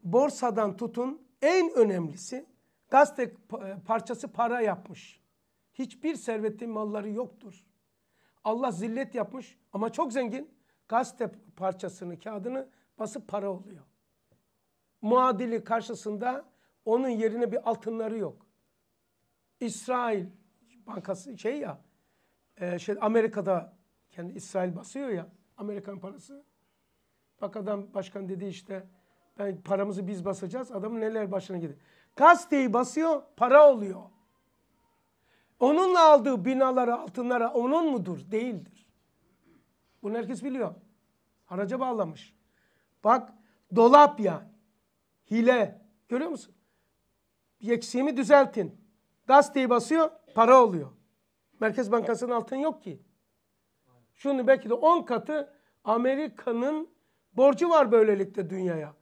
borsadan tutun en önemlisi gazete e, parçası para yapmış. Hiçbir servetin malları yoktur. Allah zillet yapmış ama çok zengin. Gazete parçasını, kağıdını basıp para oluyor. Muadili karşısında onun yerine bir altınları yok. İsrail bankası şey ya, e, şey Amerika'da kendi yani İsrail basıyor ya. Amerikan parası. Bak adam başkan dedi işte ben paramızı biz basacağız. Adamın neler başına gidiyor. Gazeteyi basıyor para oluyor. Onunla aldığı binalara altınlara onun mudur? Değildir. Bunu herkes biliyor. Haraca bağlamış. Bak dolap ya Hile. Görüyor musun? Bir düzeltin. Gazeteyi basıyor para oluyor. Merkez Bankası'nın altın yok ki. Şunu belki de 10 katı Amerika'nın borcu var böylelikle dünyaya.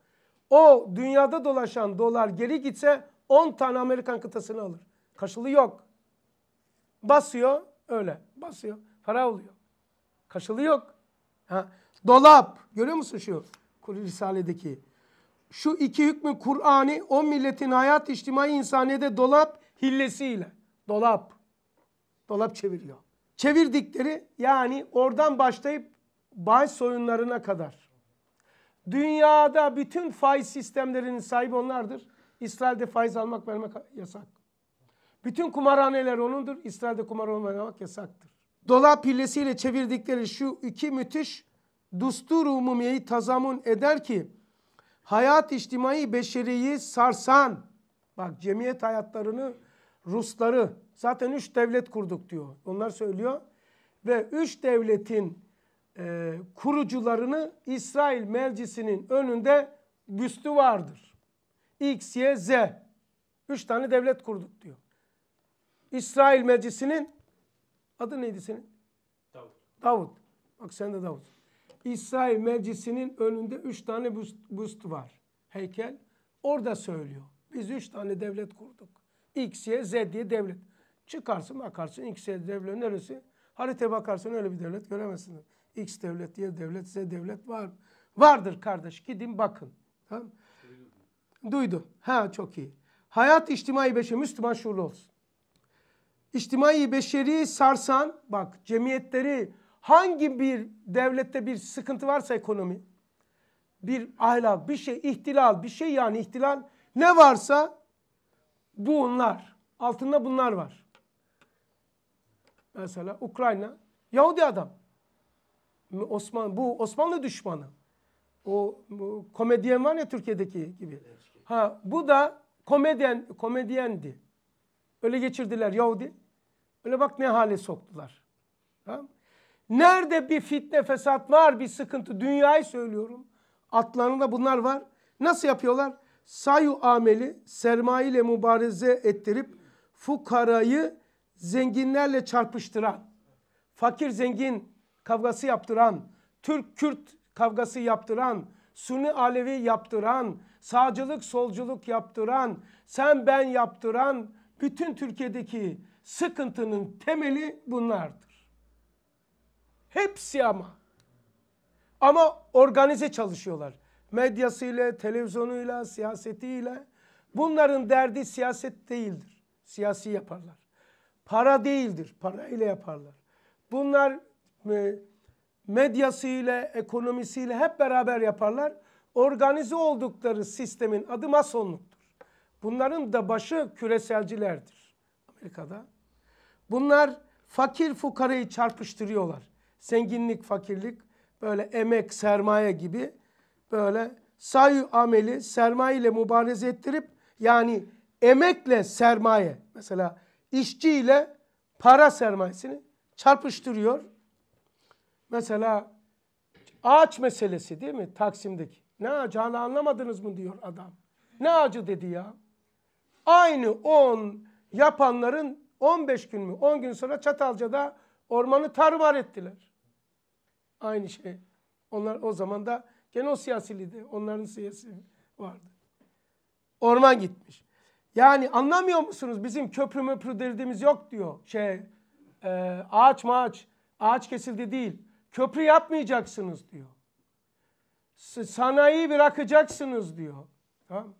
O dünyada dolaşan dolar geri gitse 10 tane Amerikan kıtasını alır. Kaşılı yok. Basıyor öyle. Basıyor. Para oluyor. Kaşılı yok. Ha. Dolap. Görüyor musun şu? Risale'deki. Şu iki hükmü Kur'an'ı o milletin hayat içtimai insaniyede dolap hillesiyle. Dolap. Dolap çeviriyor çevirdikleri yani oradan başlayıp bank soyunlarına kadar. Dünyada bütün faiz sistemlerinin sahibi onlardır. İsrail'de faiz almak vermek yasak. Bütün kumarhaneler onundur. İsrail'de kumar oynamak yasaktır. Dolar pillesiyle çevirdikleri şu iki müthiş dustur umumiyeyi tazamun eder ki hayat içtimai beşeriyi sarsan bak cemiyet hayatlarını Rusları Zaten üç devlet kurduk diyor. Onlar söylüyor. Ve üç devletin e, kurucularını İsrail meclisinin önünde büstü vardır. X, Y, Z. Üç tane devlet kurduk diyor. İsrail meclisinin adı neydi senin? Davut. Davut. Bak sen de Davut. İsrail meclisinin önünde üç tane büst, büst var. Heykel. Orada söylüyor. Biz üç tane devlet kurduk. X, Y, Z diye devlet. Çıkarsın bakarsın X devlet neresi? Haritaya bakarsın öyle bir devlet göremezsin. X devlet, Y devlet, Z devlet var. Vardır kardeş gidin bakın. Tamam Duydu. Ha çok iyi. Hayat içtimai beşeri Müslüman şuurlu olsun. İçtimai beşeri sarsan bak cemiyetleri hangi bir devlette bir sıkıntı varsa ekonomi bir ahlak bir şey ihtilal bir şey yani ihtilal ne varsa bunlar altında bunlar var. Mesela Ukrayna Yahudi adam. Osman bu Osmanlı düşmanı. O komedyen var ya Türkiye'deki gibi. Ha bu da komedyen komedyendi. Öyle geçirdiler Yahudi. Öyle bak ne hale soktular. Tamam? Nerede bir fitne fesat var bir sıkıntı dünyayı söylüyorum. Atlarında bunlar var. Nasıl yapıyorlar? Sayu ameli sermaye ile mübareze ettirip fukarayı zenginlerle çarpıştıran, fakir zengin kavgası yaptıran, Türk-Kürt kavgası yaptıran, Sünni Alevi yaptıran, sağcılık solculuk yaptıran, sen ben yaptıran bütün Türkiye'deki sıkıntının temeli bunlardır. Hepsi ama. Ama organize çalışıyorlar. Medyasıyla, televizyonuyla, siyasetiyle. Bunların derdi siyaset değildir. Siyasi yaparlar. Para değildir. Para ile yaparlar. Bunlar e, medyasıyla, ekonomisiyle hep beraber yaparlar. Organize oldukları sistemin adı masonluktur. Bunların da başı küreselcilerdir Amerika'da. Bunlar fakir fukarayı çarpıştırıyorlar. Zenginlik, fakirlik, böyle emek, sermaye gibi böyle sayı ameli sermaye ile mübarez ettirip yani emekle sermaye. Mesela işçi ile para sermayesini çarpıştırıyor. Mesela ağaç meselesi değil mi Taksim'deki? Ne ağacı hala anlamadınız mı diyor adam. Ne ağacı dedi ya. Aynı 10 yapanların 15 gün mü 10 gün sonra Çatalca'da ormanı tarvar ettiler. Aynı şey. Onlar o zaman da gene o siyasiliydi. Onların siyasi vardı. Orman gitmiş. Yani anlamıyor musunuz? Bizim köprü möprü derdimiz yok diyor. Şey e, ağaç maaç ağaç kesildi değil. Köprü yapmayacaksınız diyor. Sanayi bırakacaksınız diyor. Tamam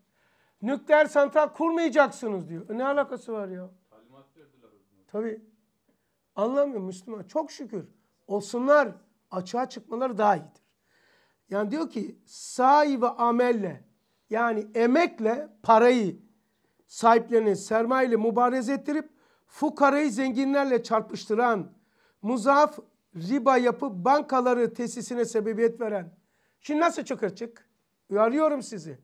Nükleer santral kurmayacaksınız diyor. E, ne alakası var ya? Talimat Tabii. Anlamıyor Müslüman. Çok şükür. Olsunlar açığa çıkmaları daha iyidir. Yani diyor ki say ve amelle yani emekle parayı sahiplerinin sermayeyle mübarez ettirip fukarayı zenginlerle çarpıştıran, muzaaf riba yapıp bankaları tesisine sebebiyet veren. Şimdi nasıl çıkır çık? Uyarıyorum sizi.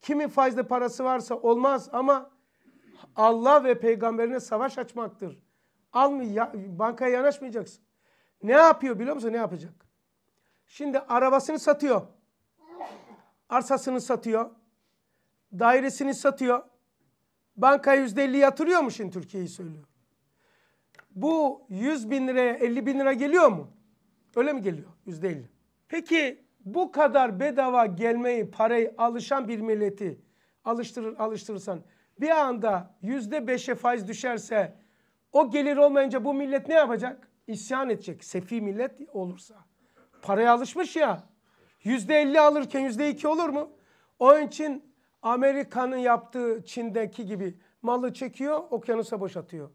Kimin faizle parası varsa olmaz ama Allah ve peygamberine savaş açmaktır. Almay ya, bankaya yanaşmayacaksın. Ne yapıyor biliyor musun? Ne yapacak? Şimdi arabasını satıyor. Arsasını satıyor. Dairesini satıyor. Banka yüzde elli mu şimdi Türkiye'yi söylüyor. Bu yüz bin liraya elli bin lira geliyor mu? Öyle mi geliyor? Yüzde elli. Peki bu kadar bedava gelmeyi, parayı alışan bir milleti alıştırır alıştırırsan bir anda yüzde beşe faiz düşerse o gelir olmayınca bu millet ne yapacak? İsyan edecek. Sefi millet olursa. Paraya alışmış ya. Yüzde elli alırken yüzde iki olur mu? Onun için Amerika'nın yaptığı Çin'deki gibi malı çekiyor, okyanusa boşatıyor.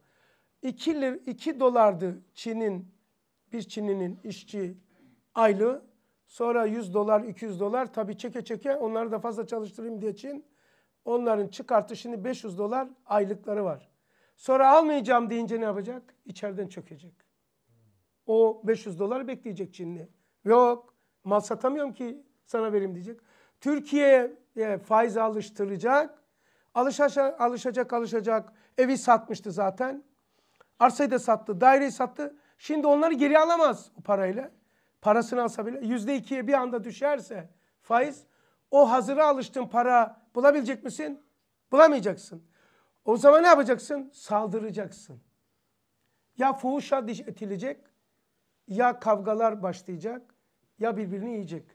2, lir, 2 dolardı Çin'in, bir Çin'inin işçi aylığı. Sonra 100 dolar, 200 dolar tabii çeke çeke onları da fazla çalıştırayım diye Çin. Onların çıkarttı şimdi 500 dolar aylıkları var. Sonra almayacağım deyince ne yapacak? İçeriden çökecek. O 500 dolar bekleyecek Çinli. Yok mal satamıyorum ki sana vereyim diyecek. Türkiye e, faiz alıştıracak. Alışacak, alışacak, alışacak. Evi satmıştı zaten. Arsayı da sattı, daireyi sattı. Şimdi onları geri alamaz o parayla. Parasını alsa bile. Yüzde ikiye bir anda düşerse faiz. O hazıra alıştığın para bulabilecek misin? Bulamayacaksın. O zaman ne yapacaksın? Saldıracaksın. Ya fuhuşa diş etilecek, ya kavgalar başlayacak, ya birbirini yiyecek.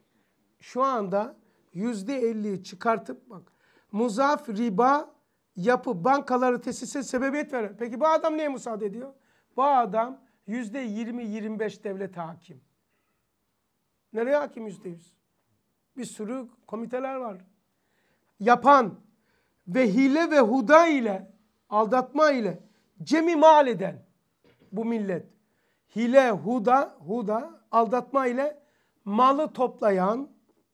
Şu anda yüzde %50'yi çıkartıp bak muzaf riba yapı bankaları tesise sebebiyet veren. Peki bu adam niye müsaade ediyor? Bu adam yüzde %20-25 devlete hakim. Nereye hakim yüzde yüz? Bir sürü komiteler var. Yapan ve hile ve huda ile aldatma ile cemi mal eden bu millet. Hile, huda, huda aldatma ile malı toplayan,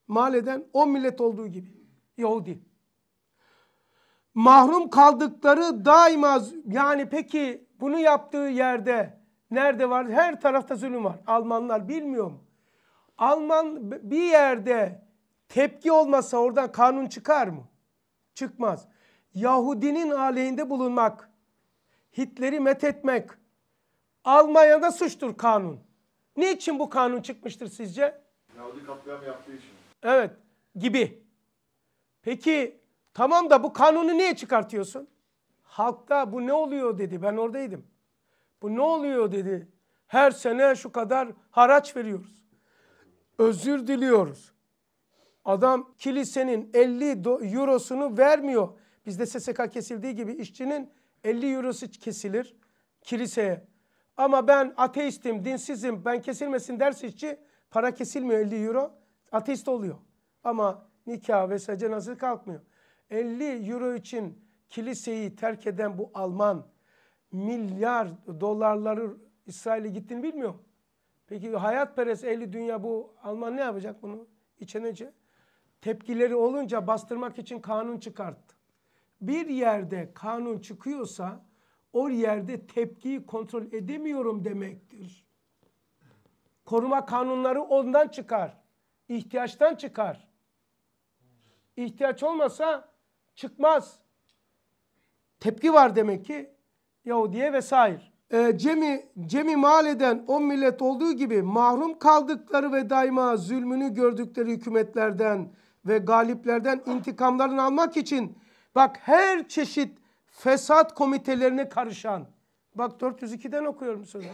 mal eden on millet olduğu gibi Yahudi. Mahrum kaldıkları daima yani peki bunu yaptığı yerde nerede var? Her tarafta zulüm var. Almanlar bilmiyor mu? Alman bir yerde tepki olmasa oradan kanun çıkar mı? Çıkmaz. Yahudinin aleyhinde bulunmak, Hitler'i met etmek Almanya'da suçtur kanun. Niçin bu kanun çıkmıştır sizce? Yahudi katliam yaptığı için. Evet gibi. Peki tamam da bu kanunu niye çıkartıyorsun? Halkta bu ne oluyor dedi ben oradaydım. Bu ne oluyor dedi. Her sene şu kadar haraç veriyoruz. Özür diliyoruz. Adam kilisenin 50 eurosunu vermiyor. Bizde SSK kesildiği gibi işçinin 50 eurosu kesilir kiliseye. Ama ben ateistim, dinsizim, ben kesilmesin derse işçi para kesilmiyor 50 euro. Ateist oluyor. Ama nikah vesaire cenazesi kalkmıyor. 50 euro için kiliseyi terk eden bu Alman milyar dolarları İsrail'e gittiğini bilmiyor. Peki hayat hayatperest 50 dünya bu Alman ne yapacak bunu? içenece? tepkileri olunca bastırmak için kanun çıkarttı. Bir yerde kanun çıkıyorsa o yerde tepkiyi kontrol edemiyorum demektir. Koruma kanunları ondan çıkar ihtiyaçtan çıkar. İhtiyaç olmasa çıkmaz. Tepki var demek ki Yahudiye vesaire e, cemi, cemi mal eden o millet olduğu gibi mahrum kaldıkları ve daima zulmünü gördükleri hükümetlerden ve galiplerden intikamlarını almak için bak her çeşit fesat komitelerine karışan bak 402'den okuyorum sözü.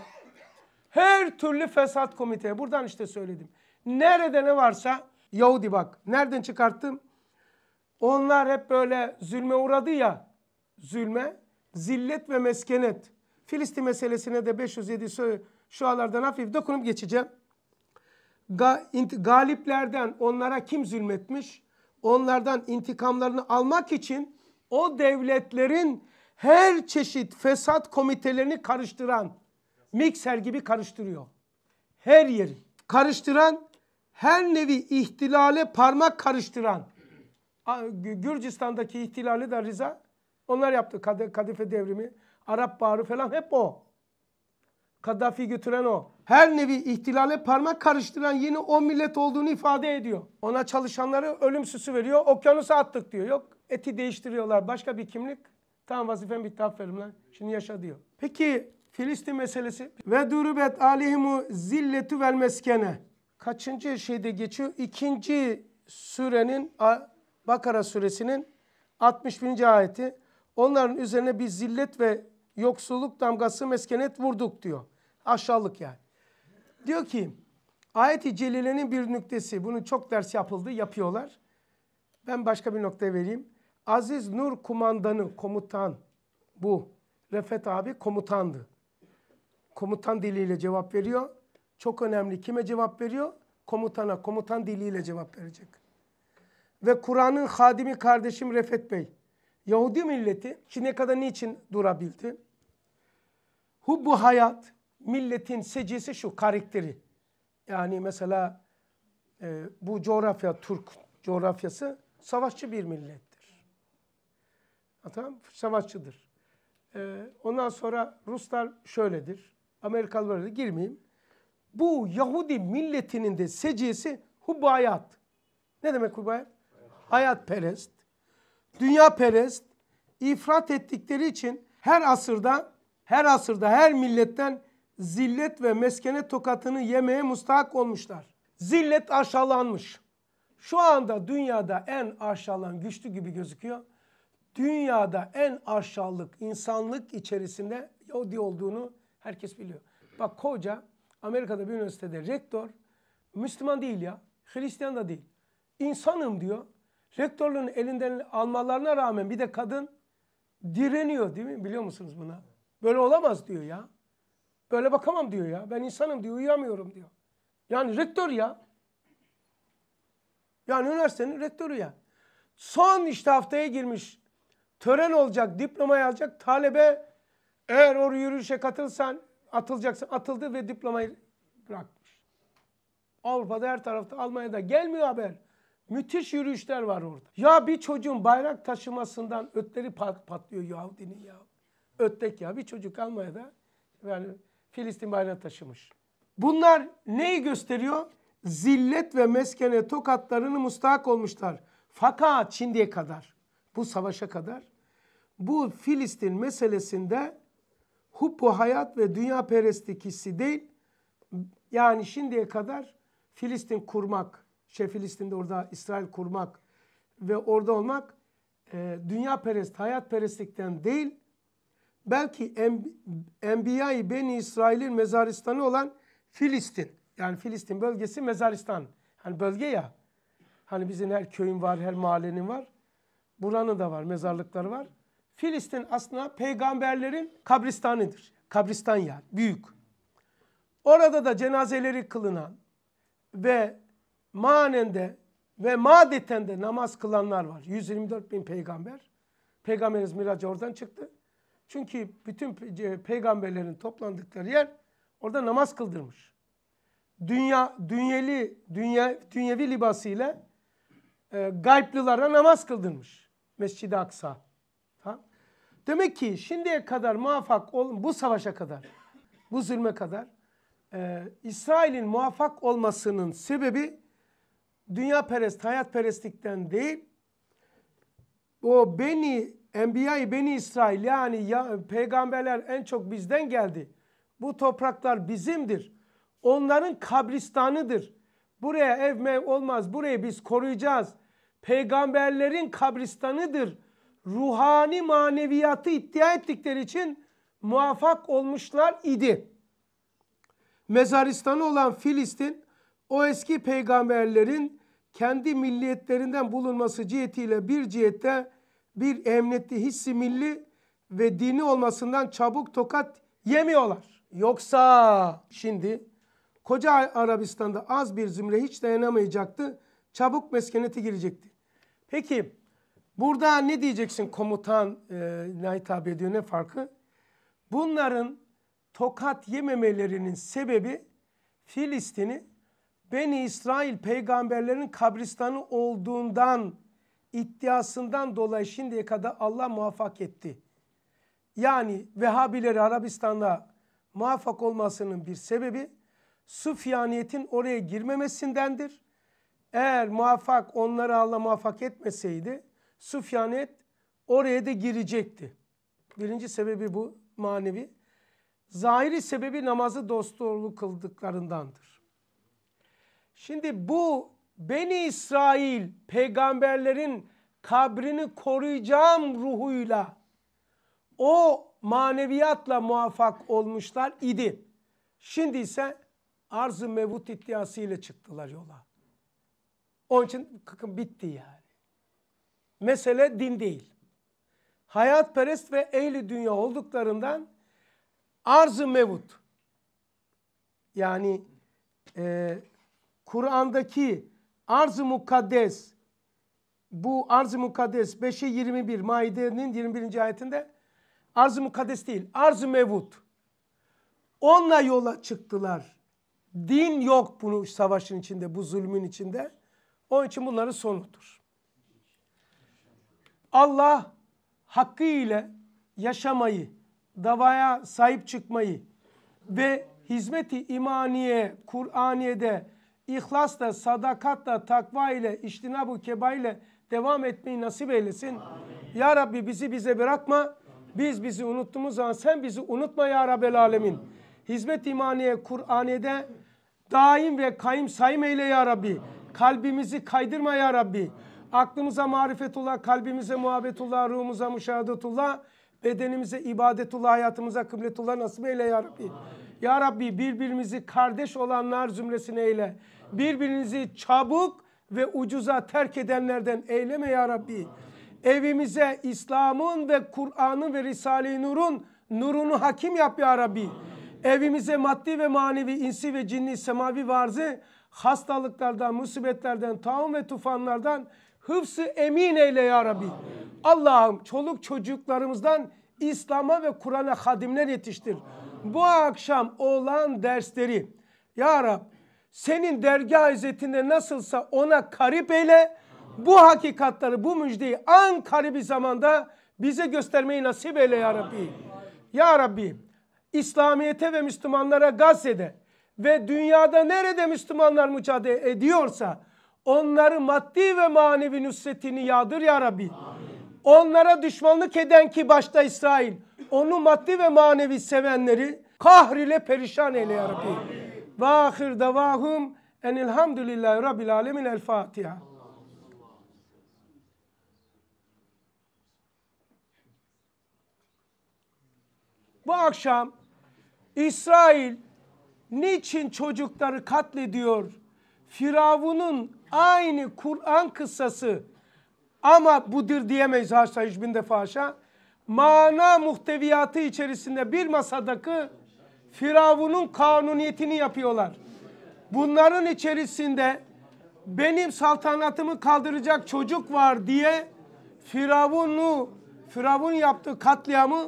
Her türlü fesat komite buradan işte söyledim. Nerede ne varsa Yahudi bak. Nereden çıkarttım? Onlar hep böyle zulme uğradı ya. Zulme, zillet ve meskenet. Filistin meselesine de 507 şu alardan hafif dokunup geçeceğim. Ga galiplerden onlara kim zulmetmiş? Onlardan intikamlarını almak için o devletlerin her çeşit fesat komitelerini karıştıran, mikser gibi karıştırıyor. Her yeri karıştıran her nevi ihtilale parmak karıştıran Gürcistan'daki ihtilali de Rıza onlar yaptı Kadife devrimi Arap Baharı falan hep o. Kaddafi götüren o. Her nevi ihtilale parmak karıştıran yeni o millet olduğunu ifade ediyor. Ona çalışanları ölüm süsü veriyor. Okyanusa attık diyor. Yok eti değiştiriyorlar. Başka bir kimlik. Tamam vazifen bitti aferin lan. Şimdi yaşa diyor. Peki Filistin meselesi. Ve durubet alihimu zilletu vel meskene kaçıncı şeyde geçiyor? İkinci sürenin Bakara suresinin 61. ayeti. Onların üzerine bir zillet ve yoksulluk damgası meskenet vurduk diyor. Aşağılık yani. Diyor ki ayeti celilenin bir nüktesi. Bunu çok ders yapıldı yapıyorlar. Ben başka bir noktaya vereyim. Aziz Nur kumandanı, komutan bu. Refet abi komutandı. Komutan diliyle cevap veriyor. Çok önemli. Kime cevap veriyor? Komutana, komutan diliyle cevap verecek. Ve Kur'an'ın hadimi kardeşim Refet Bey. Yahudi milleti Çin'e kadar niçin durabildi? Hubbu hayat, milletin secisi şu, karakteri. Yani mesela e, bu coğrafya, Türk coğrafyası savaşçı bir millettir. Tamam, savaşçıdır. E, ondan sonra Ruslar şöyledir, Amerikalılar da girmeyeyim bu Yahudi milletinin de secesi hubayat. Ne demek hubayat? Hayat perest, dünya perest, İfrat ettikleri için her asırda, her asırda her milletten zillet ve meskene tokatını yemeye mustahak olmuşlar. Zillet aşağılanmış. Şu anda dünyada en aşağılan güçlü gibi gözüküyor. Dünyada en aşağılık insanlık içerisinde Yahudi olduğunu herkes biliyor. Bak koca Amerika'da bir üniversitede rektör Müslüman değil ya. Hristiyan da değil. İnsanım diyor. Rektörlüğün elinden almalarına rağmen bir de kadın direniyor değil mi? Biliyor musunuz buna? Böyle olamaz diyor ya. Böyle bakamam diyor ya. Ben insanım diyor. Uyuyamıyorum diyor. Yani rektör ya. Yani üniversitenin rektörü ya. Son işte haftaya girmiş. Tören olacak, diplomayı alacak. Talebe eğer o yürüyüşe katılsan atılacaksın. Atıldı ve diplomayı bırakmış. Avrupa'da her tarafta Almanya'da gelmiyor haber. Müthiş yürüyüşler var orada. Ya bir çocuğun bayrak taşımasından ötleri pat, patlıyor Yahudinin ya. Öttek ya. Bir çocuk Almanya'da yani Filistin bayrağı taşımış. Bunlar neyi gösteriyor? Zillet ve meskene tokatlarını mustahak olmuşlar. Fakat Çin'diye kadar, bu savaşa kadar bu Filistin meselesinde hubbu hayat ve dünya perestlik hissi değil. Yani şimdiye kadar Filistin kurmak, şey Filistin'de orada İsrail kurmak ve orada olmak e, dünya perest, hayat perestlikten değil. Belki en, Enbiya-i Beni İsrail'in mezaristanı olan Filistin. Yani Filistin bölgesi mezaristan. Hani bölge ya. Hani bizim her köyün var, her mahallenin var. Buranın da var, mezarlıkları var. Filistin aslında peygamberlerin kabristanıdır. Kabristan yani büyük. Orada da cenazeleri kılınan ve manen de ve madeten de namaz kılanlar var. 124 bin peygamber. Peygamberimiz miracı oradan çıktı. Çünkü bütün peygamberlerin toplandıkları yer orada namaz kıldırmış. Dünya, dünyeli, dünya, dünyevi libasıyla e, gayplılara namaz kıldırmış. Mescid-i Aksa. Demek ki şimdiye kadar muvaffak ol bu savaşa kadar, bu zulme kadar e, İsrail'in muvaffak olmasının sebebi dünya perest, hayat perestlikten değil, o Beni, enbiya Beni İsrail yani ya, peygamberler en çok bizden geldi. Bu topraklar bizimdir. Onların kabristanıdır. Buraya ev mev olmaz, burayı biz koruyacağız. Peygamberlerin kabristanıdır.'' ruhani maneviyatı iddia ettikleri için muvaffak olmuşlar idi. Mezaristanı olan Filistin o eski peygamberlerin kendi milliyetlerinden bulunması cihetiyle bir cihette bir emniyette hissi milli ve dini olmasından çabuk tokat yemiyorlar. Yoksa şimdi koca Arabistan'da az bir zümre hiç dayanamayacaktı. Çabuk meskeneti girecekti. Peki Burada ne diyeceksin komutan e, ne hitap ediyor ne farkı? Bunların tokat yememelerinin sebebi Filistin'i Beni İsrail peygamberlerin kabristanı olduğundan iddiasından dolayı şimdiye kadar Allah muvaffak etti. Yani Vehhabileri Arabistan'da muvaffak olmasının bir sebebi sufyaniyetin oraya girmemesindendir. Eğer muvaffak onları Allah muvaffak etmeseydi Sufyanet oraya da girecekti. Birinci sebebi bu manevi. Zahiri sebebi namazı dostluğu kıldıklarındandır. Şimdi bu Beni İsrail peygamberlerin kabrini koruyacağım ruhuyla o maneviyatla muvaffak olmuşlar idi. Şimdi ise arz-ı mevut iddiası ile çıktılar yola. Onun için bitti yani mesele din değil. Hayatperest ve ehli dünya olduklarından arz-ı mevut. Yani e, Kur'an'daki arz-ı mukaddes bu arz-ı mukaddes 5'e 21 Maide'nin 21. ayetinde arz-ı mukaddes değil arz-ı mevut. Onunla yola çıktılar. Din yok bunu savaşın içinde, bu zulmün içinde. Onun için bunları sonudur. Allah hakkı ile yaşamayı, davaya sahip çıkmayı ve hizmeti imaniye, Kur'aniye'de ihlasla, sadakatla, takva ile, iştinab-ı keba ile devam etmeyi nasip eylesin. Amin. Ya Rabbi bizi bize bırakma. Biz bizi unuttuğumuz zaman sen bizi unutma ya Rabbel Alemin. Hizmet imaniye, Kur'aniye'de daim ve kayım sayım eyle ya Rabbi. Kalbimizi kaydırma ya Rabbi. Aklımıza marifetullah, kalbimize muhabbetullah, ruhumuza müşahadetullah, bedenimize ibadetullah, hayatımıza kıbletullah nasip eyle ya Rabbi. Ya Rabbi birbirimizi kardeş olanlar zümresine eyle. Birbirinizi çabuk ve ucuza terk edenlerden eyleme ya Rabbi. Evimize İslam'ın ve Kur'an'ın ve Risale-i Nur'un nurunu hakim yap ya Rabbi. Evimize maddi ve manevi, insi ve cinni, semavi varzı hastalıklardan, musibetlerden, taun ve tufanlardan hıfsı emin eyle ya Rabbi. Allah'ım çoluk çocuklarımızdan İslam'a ve Kur'an'a hadimler yetiştir. Bu akşam olan dersleri ya Rab senin dergah izzetinde nasılsa ona karip eyle. Bu hakikatları, bu müjdeyi an karip bir zamanda bize göstermeyi nasip eyle ya Rabbi. Ya Rabbi İslamiyete ve Müslümanlara gazede ve dünyada nerede Müslümanlar mücadele ediyorsa Onları maddi ve manevi nusretini yağdır ya Rabbi. Onlara düşmanlık eden ki başta İsrail, onu maddi ve manevi sevenleri kahriyle perişan eyle ya Rabbi. Ve ahir davahum enilhamdülillahi rabbil alemin. El Fatiha. Bu akşam İsrail niçin çocukları katlediyor? Firavun'un aynı Kur'an kıssası ama budur diyemeyiz haşa yüz bin defa haşa. Mana muhteviyatı içerisinde bir masadaki Firavun'un kanuniyetini yapıyorlar. Bunların içerisinde benim saltanatımı kaldıracak çocuk var diye Firavun'u, Firavun yaptığı katliamı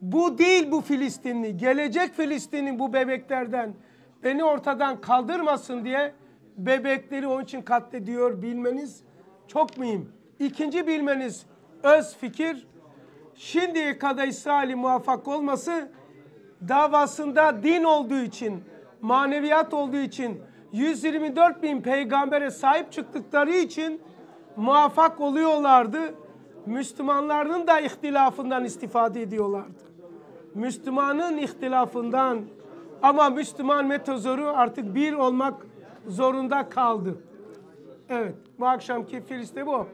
bu değil bu Filistinli. Gelecek Filistin'in bu bebeklerden beni ortadan kaldırmasın diye Bebekleri onun için katlediyor bilmeniz çok mühim. İkinci bilmeniz öz fikir. Şimdiye kadar İsrail'i muvaffak olması davasında din olduğu için, maneviyat olduğu için 124 bin peygambere sahip çıktıkları için muvaffak oluyorlardı. Müslümanların da ihtilafından istifade ediyorlardı. Müslümanın ihtilafından ama Müslüman metozoru artık bir olmak zorunda kaldı. Evet, bu akşamki Filis'te bu.